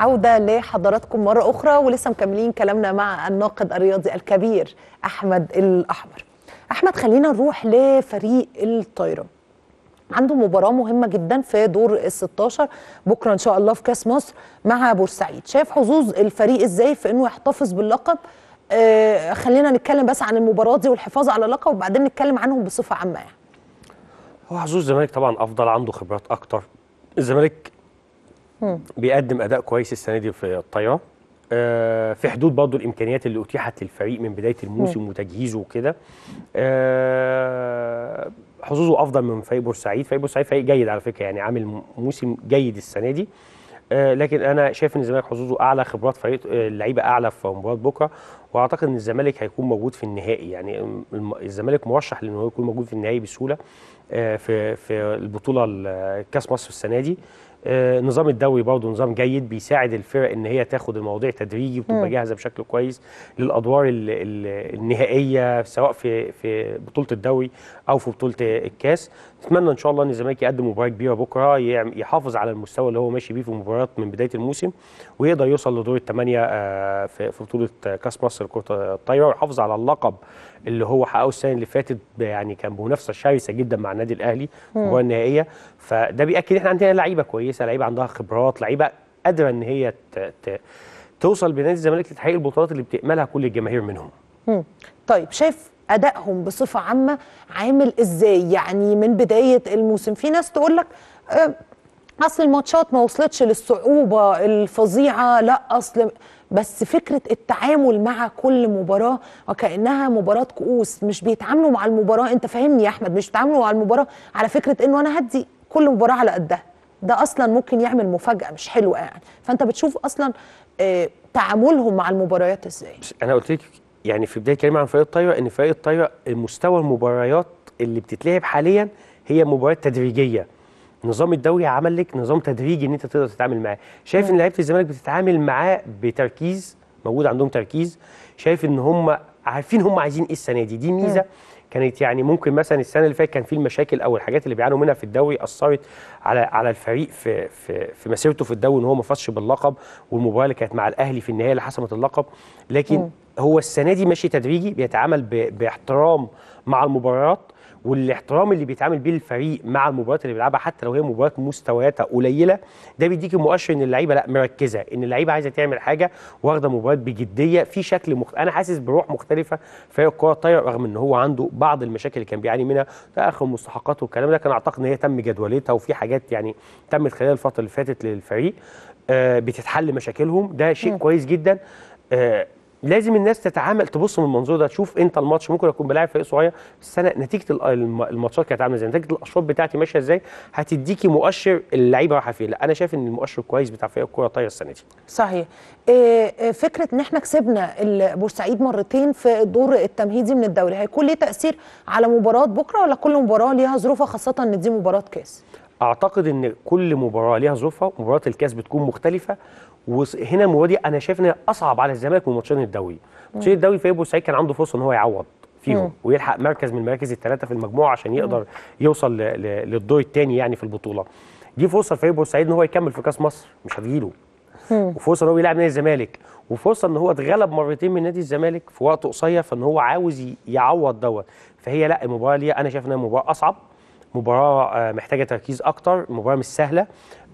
عودة لحضراتكم مرة أخرى ولسه مكملين كلامنا مع الناقد الرياضي الكبير أحمد الأحمر أحمد خلينا نروح لفريق الطايرة عنده مباراة مهمة جدا في دور ال 16 بكرة إن شاء الله في كاس مصر مع بورسعيد شايف حظوظ الفريق إزاي في إنه يحتفظ باللقب آه خلينا نتكلم بس عن المباراة دي والحفاظ على اللقب وبعدين نتكلم عنهم بصفة عامة يعني هو حظوظ الزمالك طبعا أفضل عنده خبرات أكتر الزمالك بيقدم اداء كويس السنه دي في الطايره آه، في حدود برضه الامكانيات اللي اتيحت للفريق من بدايه الموسم وتجهيزه وكده آه، حظوظه افضل من فريق بورسعيد فريق بورسعيد فريق جيد على فكره يعني عامل موسم جيد السنه دي آه، لكن انا شايف ان الزمالك حظوظه اعلى خبرات فريق اللعيبه اعلى في مباراه بكره واعتقد ان الزمالك هيكون موجود في النهائي يعني الزمالك مرشح لانه يكون موجود في النهائي بسهوله في في البطوله كاس مصر السنه دي آه، نظام الدوري برضه نظام جيد بيساعد الفرق ان هي تاخد المواضيع تدريجي وتبقى جاهزه بشكل كويس للادوار النهائيه سواء في في بطوله الدوري او في بطوله الكاس نتمنى ان شاء الله ان الزمالك يقدم مباراه كبيره بكره يحافظ على المستوى اللي هو ماشي بيه في مباريات من بدايه الموسم ويقدر يوصل لدور الثمانيه آه، في بطوله كاس مصر لكره الطايره ويحافظ على اللقب اللي هو حققه السنه اللي فاتت يعني كان بمنافسه شرسه جدا مع النادي الاهلي في النهائيه فده بياكد احنا عندنا لعيبه كويسه لعيبه عندها خبرات لعيبه قادره ان هي ت... ت... توصل بنادي الزمالك لتحقيق البطولات اللي بتاملها كل الجماهير منهم مم. طيب شايف ادائهم بصفه عامه عامل ازاي يعني من بدايه الموسم في ناس تقول لك أه اصل الماتشات ما وصلتش للصعوبه الفظيعه لا اصل بس فكره التعامل مع كل مباراه وكانها مباراه كؤوس مش بيتعاملوا مع المباراه انت فاهمني يا احمد مش بيتعاملوا مع المباراه على فكره انه انا هدي كل مباراه على قدها ده اصلا ممكن يعمل مفاجاه مش حلوه يعني فانت بتشوف اصلا آه تعاملهم مع المباريات ازاي انا قلت لك يعني في بدايه كلامي عن فريق الطايره ان فريق الطايره مستوى المباريات اللي بتتلعب حاليا هي مباريات تدريجيه نظام الدوري عمل لك نظام تدريجي ان انت تقدر تتعامل معاه شايف ان نعم. لعيبه الزمالك بتتعامل معاه بتركيز موجود عندهم تركيز شايف ان هم عارفين هم عايزين ايه السنه دي دي نعم. ميزه كانت يعني ممكن مثلا السنه اللي فاتت كان في المشاكل او الحاجات اللي بيعانوا منها في الدوري اثرت على على الفريق في في في مسيرته في الدوري ان هو ما فازش باللقب والمباراه اللي كانت مع الاهلي في النهايه اللي حسمت اللقب لكن م. نعم. هو السنه دي ماشي تدريجي بيتعامل باحترام مع المباريات والاحترام اللي بيتعامل بيه الفريق مع المباريات اللي بيلعبها حتى لو هي مباريات مستوياتها قليله ده بيديك مؤشر ان اللعيبه لا مركزه ان اللعيبه عايزه تعمل حاجه واخده مباريات بجديه في شكل مخت... انا حاسس بروح مختلفه فريق الكره الطايره رغم ان هو عنده بعض المشاكل اللي كان بيعاني منها تاخر مستحقات والكلام ده كان اعتقد ان هي تم جدولتها وفي حاجات يعني تمت خلال الفتره اللي فاتت للفريق آه بتتحل مشاكلهم ده شيء م. كويس جدا آه لازم الناس تتعامل تبص من المنظور ده تشوف انت الماتش ممكن اكون بلاعب فريق صغير بس انا نتيجه الماتشات كانت عامله ازاي نتيجه الاشواط بتاعتي ماشيه ازاي هتديكي مؤشر اللعيبه رايحه فين لا انا شايف ان المؤشر كويس بتاع فريق الكوره طاير السنه دي صحيح إيه، إيه، فكره ان احنا كسبنا بورسعيد مرتين في الدور التمهيدي من الدوري هيكون ليه تاثير على مباراه بكره ولا كل مباراه ليها ظروفها خاصه ان دي مباراه كاس اعتقد ان كل مباراه ليها ظروفها مباراه الكاس بتكون مختلفه وهنا المباراه دي انا شايف انها اصعب على الزمالك من ماتشين الدوري ماتشين الدوري فريق بورسعيد كان عنده فرصه ان هو يعوض فيهم مم. ويلحق مركز من المراكز الثلاثه في المجموعه عشان يقدر مم. يوصل للدور الثاني يعني في البطوله دي فرصه لفريق بورسعيد ان هو يكمل في كاس مصر مش هتجيله وفرصه ان هو يلعب نادي الزمالك وفرصه ان هو اتغلب مرتين من نادي الزمالك في وقت قصير فان هو عاوز يعوض دوت فهي لا المباراه ليها انا شايف انها مباراه اصعب مباراه آه، محتاجه تركيز اكتر مباراه مش سهله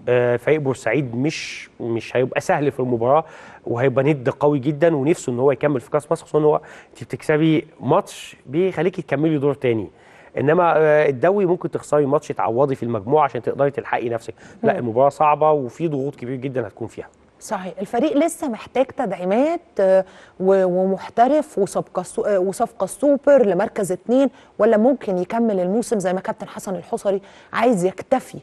آه، فريق بورسعيد مش مش هيبقى سهل في المباراه وهيبقى ند قوي جدا ونفسه ان هو يكمل في كاس مصر خصوصا ان هو انت بتكسبي ماتش بيخليكي تكملي دور تاني انما آه، الدوري ممكن تخسري ماتش تعوضي في المجموعه عشان تقدري تلحقي نفسك لا المباراه صعبه وفي ضغوط كبير جدا هتكون فيها صحيح الفريق لسه محتاج تدعيمات آه، ومحترف وصفقه وصفقه السوبر لمركز اثنين ولا ممكن يكمل الموسم زي ما كابتن حسن الحصري عايز يكتفي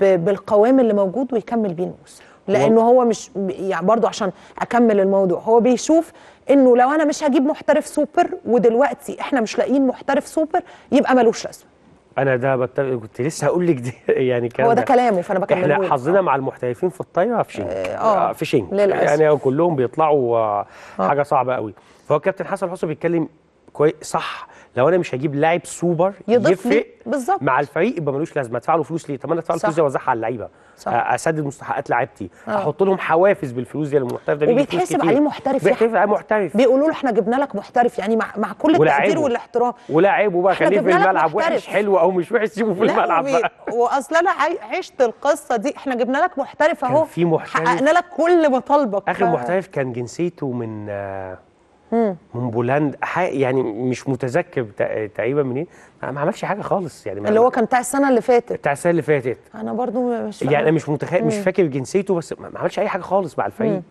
بالقوام اللي موجود ويكمل بيه الموسم لانه هو مش يعني برضه عشان اكمل الموضوع هو بيشوف انه لو انا مش هجيب محترف سوبر ودلوقتي احنا مش لاقيين محترف سوبر يبقى ملوش لازمه انا ده بتفق كنت لسه هقول لك يعني كلام هو ده كلامه فانا بكلمه احنا حظنا مع المحترفين في الطايره في شنك اه, آه، في شنك للأسف. يعني كلهم بيطلعوا آه،, آه. حاجه صعبه قوي فهو كابتن حسن حسن بيتكلم كويس صح لو انا مش هجيب لاعب سوبر يفرق بالظبط مع الفريق يبقى ملوش لازمه ادفع له فلوس ليه؟ طب انا ادفع له فلوس اوزعها على اللعيبه اسدد مستحقات لعيبتي آه. احط لهم حوافز بالفلوس دي للمحترف ده وبيتحسب عليه محترف يعني. بيتحسب عليه محترف بيقولوا له احنا جبنا لك محترف يعني مع, مع كل التقدير والاحترام ولاعبه بقى خليه في الملعب وحش حلو او مش وحش سيبه في الملعب بقى واصل انا عشت القصه دي احنا جبنا لك محترف اهو في محترف حققنا لك كل مطالبك اخر محترف كان جنسيته من آه من بولندا يعني مش متذكر تقريبا منين ما عملش حاجه خالص يعني اللي هو كان بتاع السنه اللي فاتت بتاع السنه اللي فاتت انا برضو مش فاهم. يعني انا مش متخيل مش فاكر جنسيته بس ما عملش اي حاجه خالص مع الفريق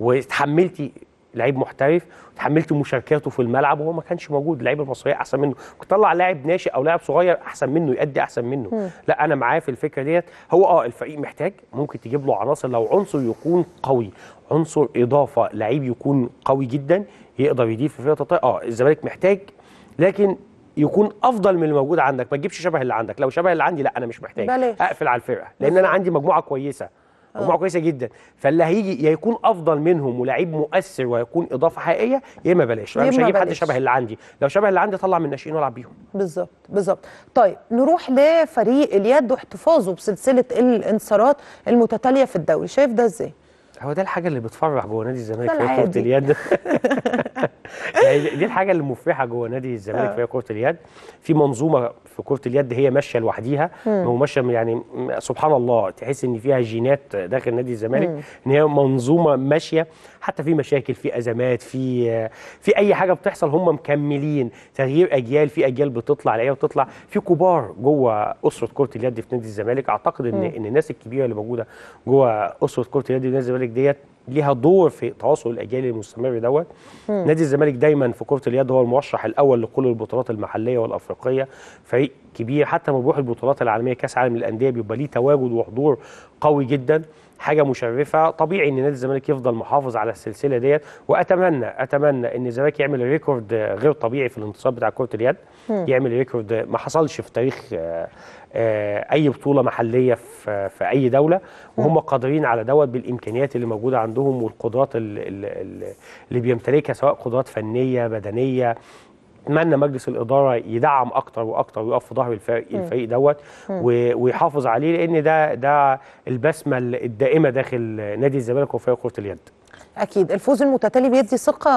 واتحملتي لعيب محترف وتحملت مشاركاته في الملعب وهو ما كانش موجود اللعيبه المصريه احسن منه طلع لاعب ناشئ او لاعب صغير احسن منه يأدي احسن منه م. لا انا معاه في الفكره ديت هو اه الفريق محتاج ممكن تجيب له عناصر لو عنصر يكون قوي عنصر اضافه لعيب يكون قوي جدا يقدر يضيف في فرقه طيب اه الزمالك محتاج لكن يكون افضل من الموجود عندك ما تجيبش شبه اللي عندك لو شبه اللي عندي لا انا مش محتاج بلاش. اقفل على الفرقه لان انا عندي مجموعه كويسه آه. مجموعه كويسه جدا فاللي هيجي يا يكون افضل منهم ولاعيب مؤثر ويكون اضافه حقيقيه يا اما بلاش انا مش هجيب حد شبه اللي عندي لو شبه اللي عندي طلع من الناشئين والعب بيهم بالظبط بالظبط طيب نروح لفريق اليد واحتفاظه بسلسله الانتصارات المتتاليه في الدوري شايف ده ازاي هو ده الحاجه اللي بتفرح جوه نادي الزمالك في كره اليد يعني دي الحاجه اللي مفرحه جوه نادي الزمالك آه. في كره اليد في منظومه في كره اليد هي ماشيه لوحديها وماشيه يعني سبحان الله تحس ان فيها جينات داخل نادي الزمالك ان هي منظومه ماشيه حتى في مشاكل في ازمات في في اي حاجه بتحصل هم مكملين تغيير اجيال في اجيال بتطلع العيال بتطلع في كبار جوه اسره كره اليد في نادي الزمالك اعتقد ان ان الناس الكبيره اللي موجوده جوه اسره كره اليد في نادي الزمالك الزمالك ديت ليها دور في تواصل الاجيال المستمر دوت نادي الزمالك دايما في كره اليد هو المرشح الاول لكل البطولات المحليه والافريقيه فريق كبير حتى لما بيروح البطولات العالميه كاس عالم للانديه بيبقى ليه تواجد وحضور قوي جدا حاجه مشرفه طبيعي ان نادي الزمالك يفضل محافظ على السلسله ديت واتمنى اتمنى ان الزمالك يعمل ريكورد غير طبيعي في الانتصار بتاع كره اليد يعمل ريكورد ما حصلش في تاريخ آه، آه، اي بطوله محليه في في اي دوله وهم قادرين على دوت بالامكانيات اللي موجوده عندهم والقدرات اللي, اللي بيمتلكها سواء قدرات فنيه بدنيه اتمنى مجلس الاداره يدعم اكتر واكتر ويقف في ظهر الفريق الفريق دوت ويحافظ عليه لان ده ده البسمه الدائمه داخل نادي الزمالك وفريق كره اليد اكيد الفوز المتتالي بيدي ثقه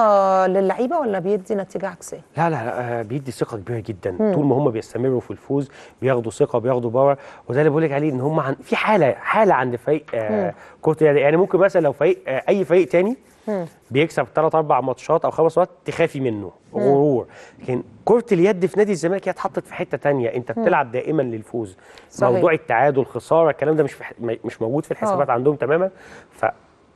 للعيبه ولا بيدي نتيجه عكسيه لا لا لا آه، بيدي ثقه كبيره جدا مم. طول ما هم بيستمروا في الفوز بياخدوا ثقه بياخدوا باور وده اللي بقول لك عليه ان هم عن في حاله حاله عند فريق آه كره يعني, يعني ممكن مثلا لو فريق آه، اي فريق تاني مم. بيكسب ثلاث اربع ماتشات او خمس ماتشات تخافي منه غرور لكن كره اليد في نادي الزمالك هي اتحطت في حته تانية انت بتلعب مم. دائما للفوز صحيح. موضوع التعادل خساره الكلام ده مش مش موجود في آه. الحسابات أوه. عندهم تماما ف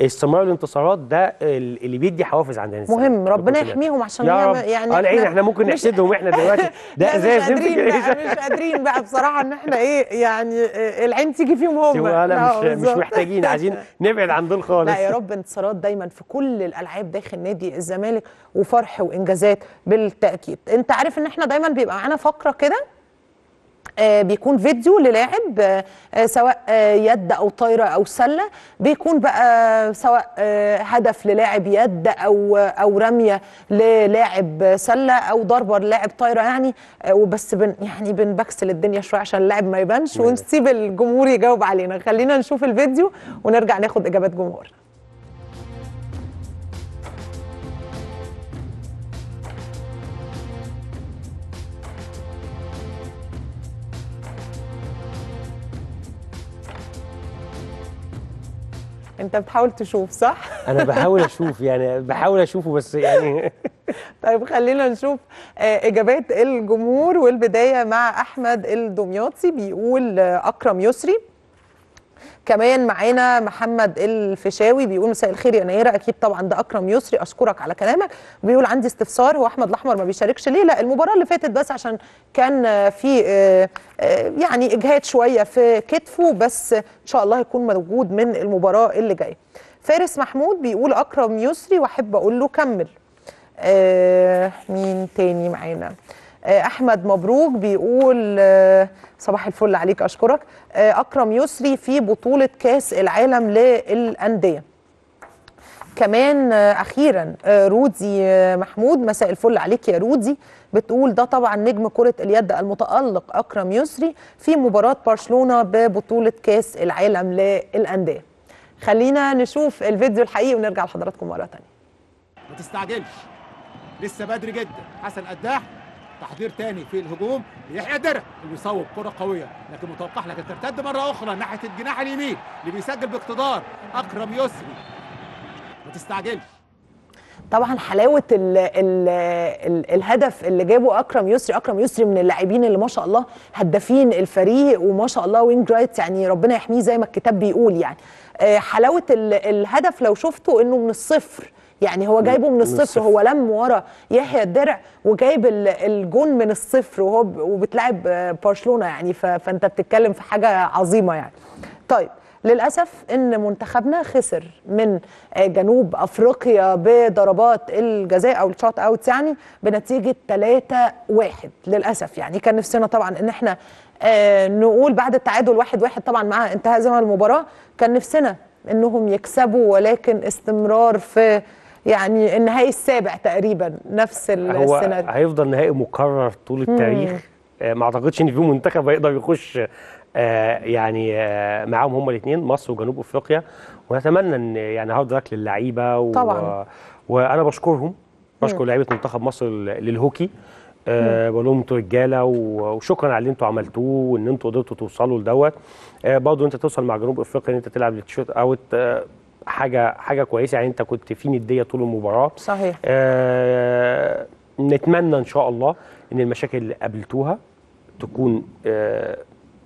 استمرار الانتصارات ده اللي بيدي حوافز عندنا مهم ربنا يحميهم عشان يا رب. يعني اه احنا, احنا ممكن نحسدهم احنا دلوقتي ده ازاي مش قادرين بقى بصراحه ان احنا ايه يعني آه، العين تيجي فيهم هم لا مش مش محتاجين عايزين نبعد عن دول خالص لا يا رب انتصارات دايما في كل الالعاب داخل نادي الزمالك وفرح وانجازات بالتاكيد انت عارف ان احنا دايما بيبقى معانا فقره كده آه، بيكون فيديو للاعب آه، آه، سواء يد او طايره او سله بيكون بقى سواء هدف للاعب يد او او رميه للاعب سله او ضربه للاعب طايره يعني وبس بن يعني بنبكسل الدنيا شويه عشان اللاعب ما يبانش ونسيب الجمهور يجاوب علينا خلينا نشوف الفيديو ونرجع ناخد اجابات جمهور انت بتحاول تشوف صح انا بحاول اشوف يعني بحاول اشوفه بس يعني طيب خلينا نشوف آه، اجابات الجمهور والبدايه مع احمد الدمياطي بيقول آه، اكرم يسري كمان معانا محمد الفيشاوي بيقول مساء الخير يا نيره اكيد طبعا ده اكرم يسري اشكرك على كلامك بيقول عندي استفسار هو احمد الاحمر ما بيشاركش ليه لا المباراه اللي فاتت بس عشان كان في آه، آه، يعني اجهاد شويه في كتفه بس ان شاء الله هيكون موجود من المباراه اللي جايه فارس محمود بيقول اكرم يسري واحب اقول له كمل آه مين تاني معانا آه، احمد مبروك بيقول آه، صباح الفل عليك اشكرك آه، اكرم يسري في بطوله كاس العالم للانديه كمان اخيرا رودي محمود مساء الفل عليك يا رودي بتقول ده طبعا نجم كره اليد المتالق اكرم يسري في مباراه برشلونه ببطوله كاس العالم للانديه خلينا نشوف الفيديو الحقيقي ونرجع لحضراتكم مره ثانيه ما تستعجلش لسه بدري جدا حسن قداح تحضير تاني في الهجوم ليحيى درع اللي بيصوب كره قويه لكن متوقع لكن ترتد مره اخرى ناحيه الجناح اليمين اللي بيسجل باقتدار اكرم يسري ما تستعجلش طبعا حلاوه الـ الـ الـ الهدف اللي جابه اكرم يسري اكرم يسري من اللاعبين اللي ما شاء الله هدافين الفريق وما شاء الله وينج رايت يعني ربنا يحميه زي ما الكتاب بيقول يعني آه، حلاوه الهدف لو شفته انه من الصفر يعني هو جايبه من الصفر هو لم ورا يحيى الدرع وجايب الجون من الصفر وهو وبتلعب آه، برشلونه يعني فانت بتتكلم في حاجه عظيمه يعني طيب للاسف ان منتخبنا خسر من آه، جنوب افريقيا بضربات الجزاء او الشوت اوت يعني بنتيجه 3 1 للاسف يعني كان نفسنا طبعا ان احنا آه، نقول بعد التعادل 1 1 طبعا مع انتهاء زمن المباراه كان نفسنا انهم يكسبوا ولكن استمرار في يعني النهائي السابع تقريبا نفس السنه هو هيفضل نهائي مكرر طول التاريخ آه، ما اعتقدش ان في منتخب هيقدر يخش آه يعني آه معاهم هما الاثنين مصر وجنوب افريقيا ونتمنى ان يعني هارد لك للعيبه و... طبعا وانا بشكرهم بشكر لعيبه منتخب مصر للهوكي أه بقول لهم انتوا رجاله وشكرا على اللي انتوا عملتوه وان انتوا قدرتوا توصلوا لدوت أه برضه انت توصل مع جنوب افريقيا ان انت تلعب التيشيرت اوت أه حاجه حاجه كويسه يعني انت كنت في نديه طول المباراه صحيح آه نتمنى ان شاء الله ان المشاكل اللي قابلتوها تكون آه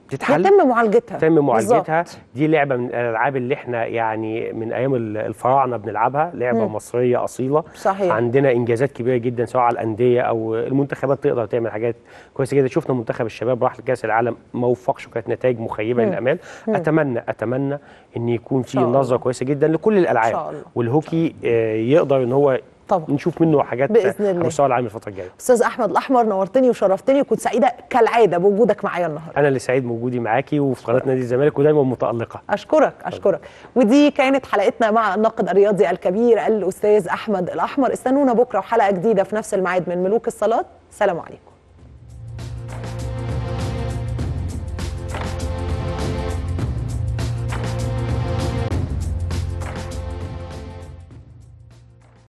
بتتحل يتم معالجتها تتم معالجتها بالزبط. دي لعبه من الالعاب اللي احنا يعني من ايام الفراعنه بنلعبها لعبه مم. مصريه اصيله صحيح. عندنا انجازات كبيره جدا سواء على الانديه او المنتخبات تقدر تعمل حاجات كويسه جدا شفنا منتخب الشباب راح لكاس العالم ما وفقش وكانت نتائج مخيبه مم. للامال مم. اتمنى اتمنى ان يكون في نظره كويسه جدا لكل الالعاب والهوكي آه، يقدر ان هو طبعا نشوف منه حاجات باذن الله المستوى العام الفتره الجايه استاذ احمد الاحمر نورتني وشرفتني وكنت سعيده كالعاده بوجودك معايا النهارده انا اللي سعيد بوجودي معاكي وفي قناه نادي الزمالك ودايما متالقه اشكرك اشكرك ودي كانت حلقتنا مع الناقد الرياضي الكبير الاستاذ احمد الاحمر استنونا بكره وحلقه جديده في نفس الميعاد من ملوك الصلاه سلام عليكم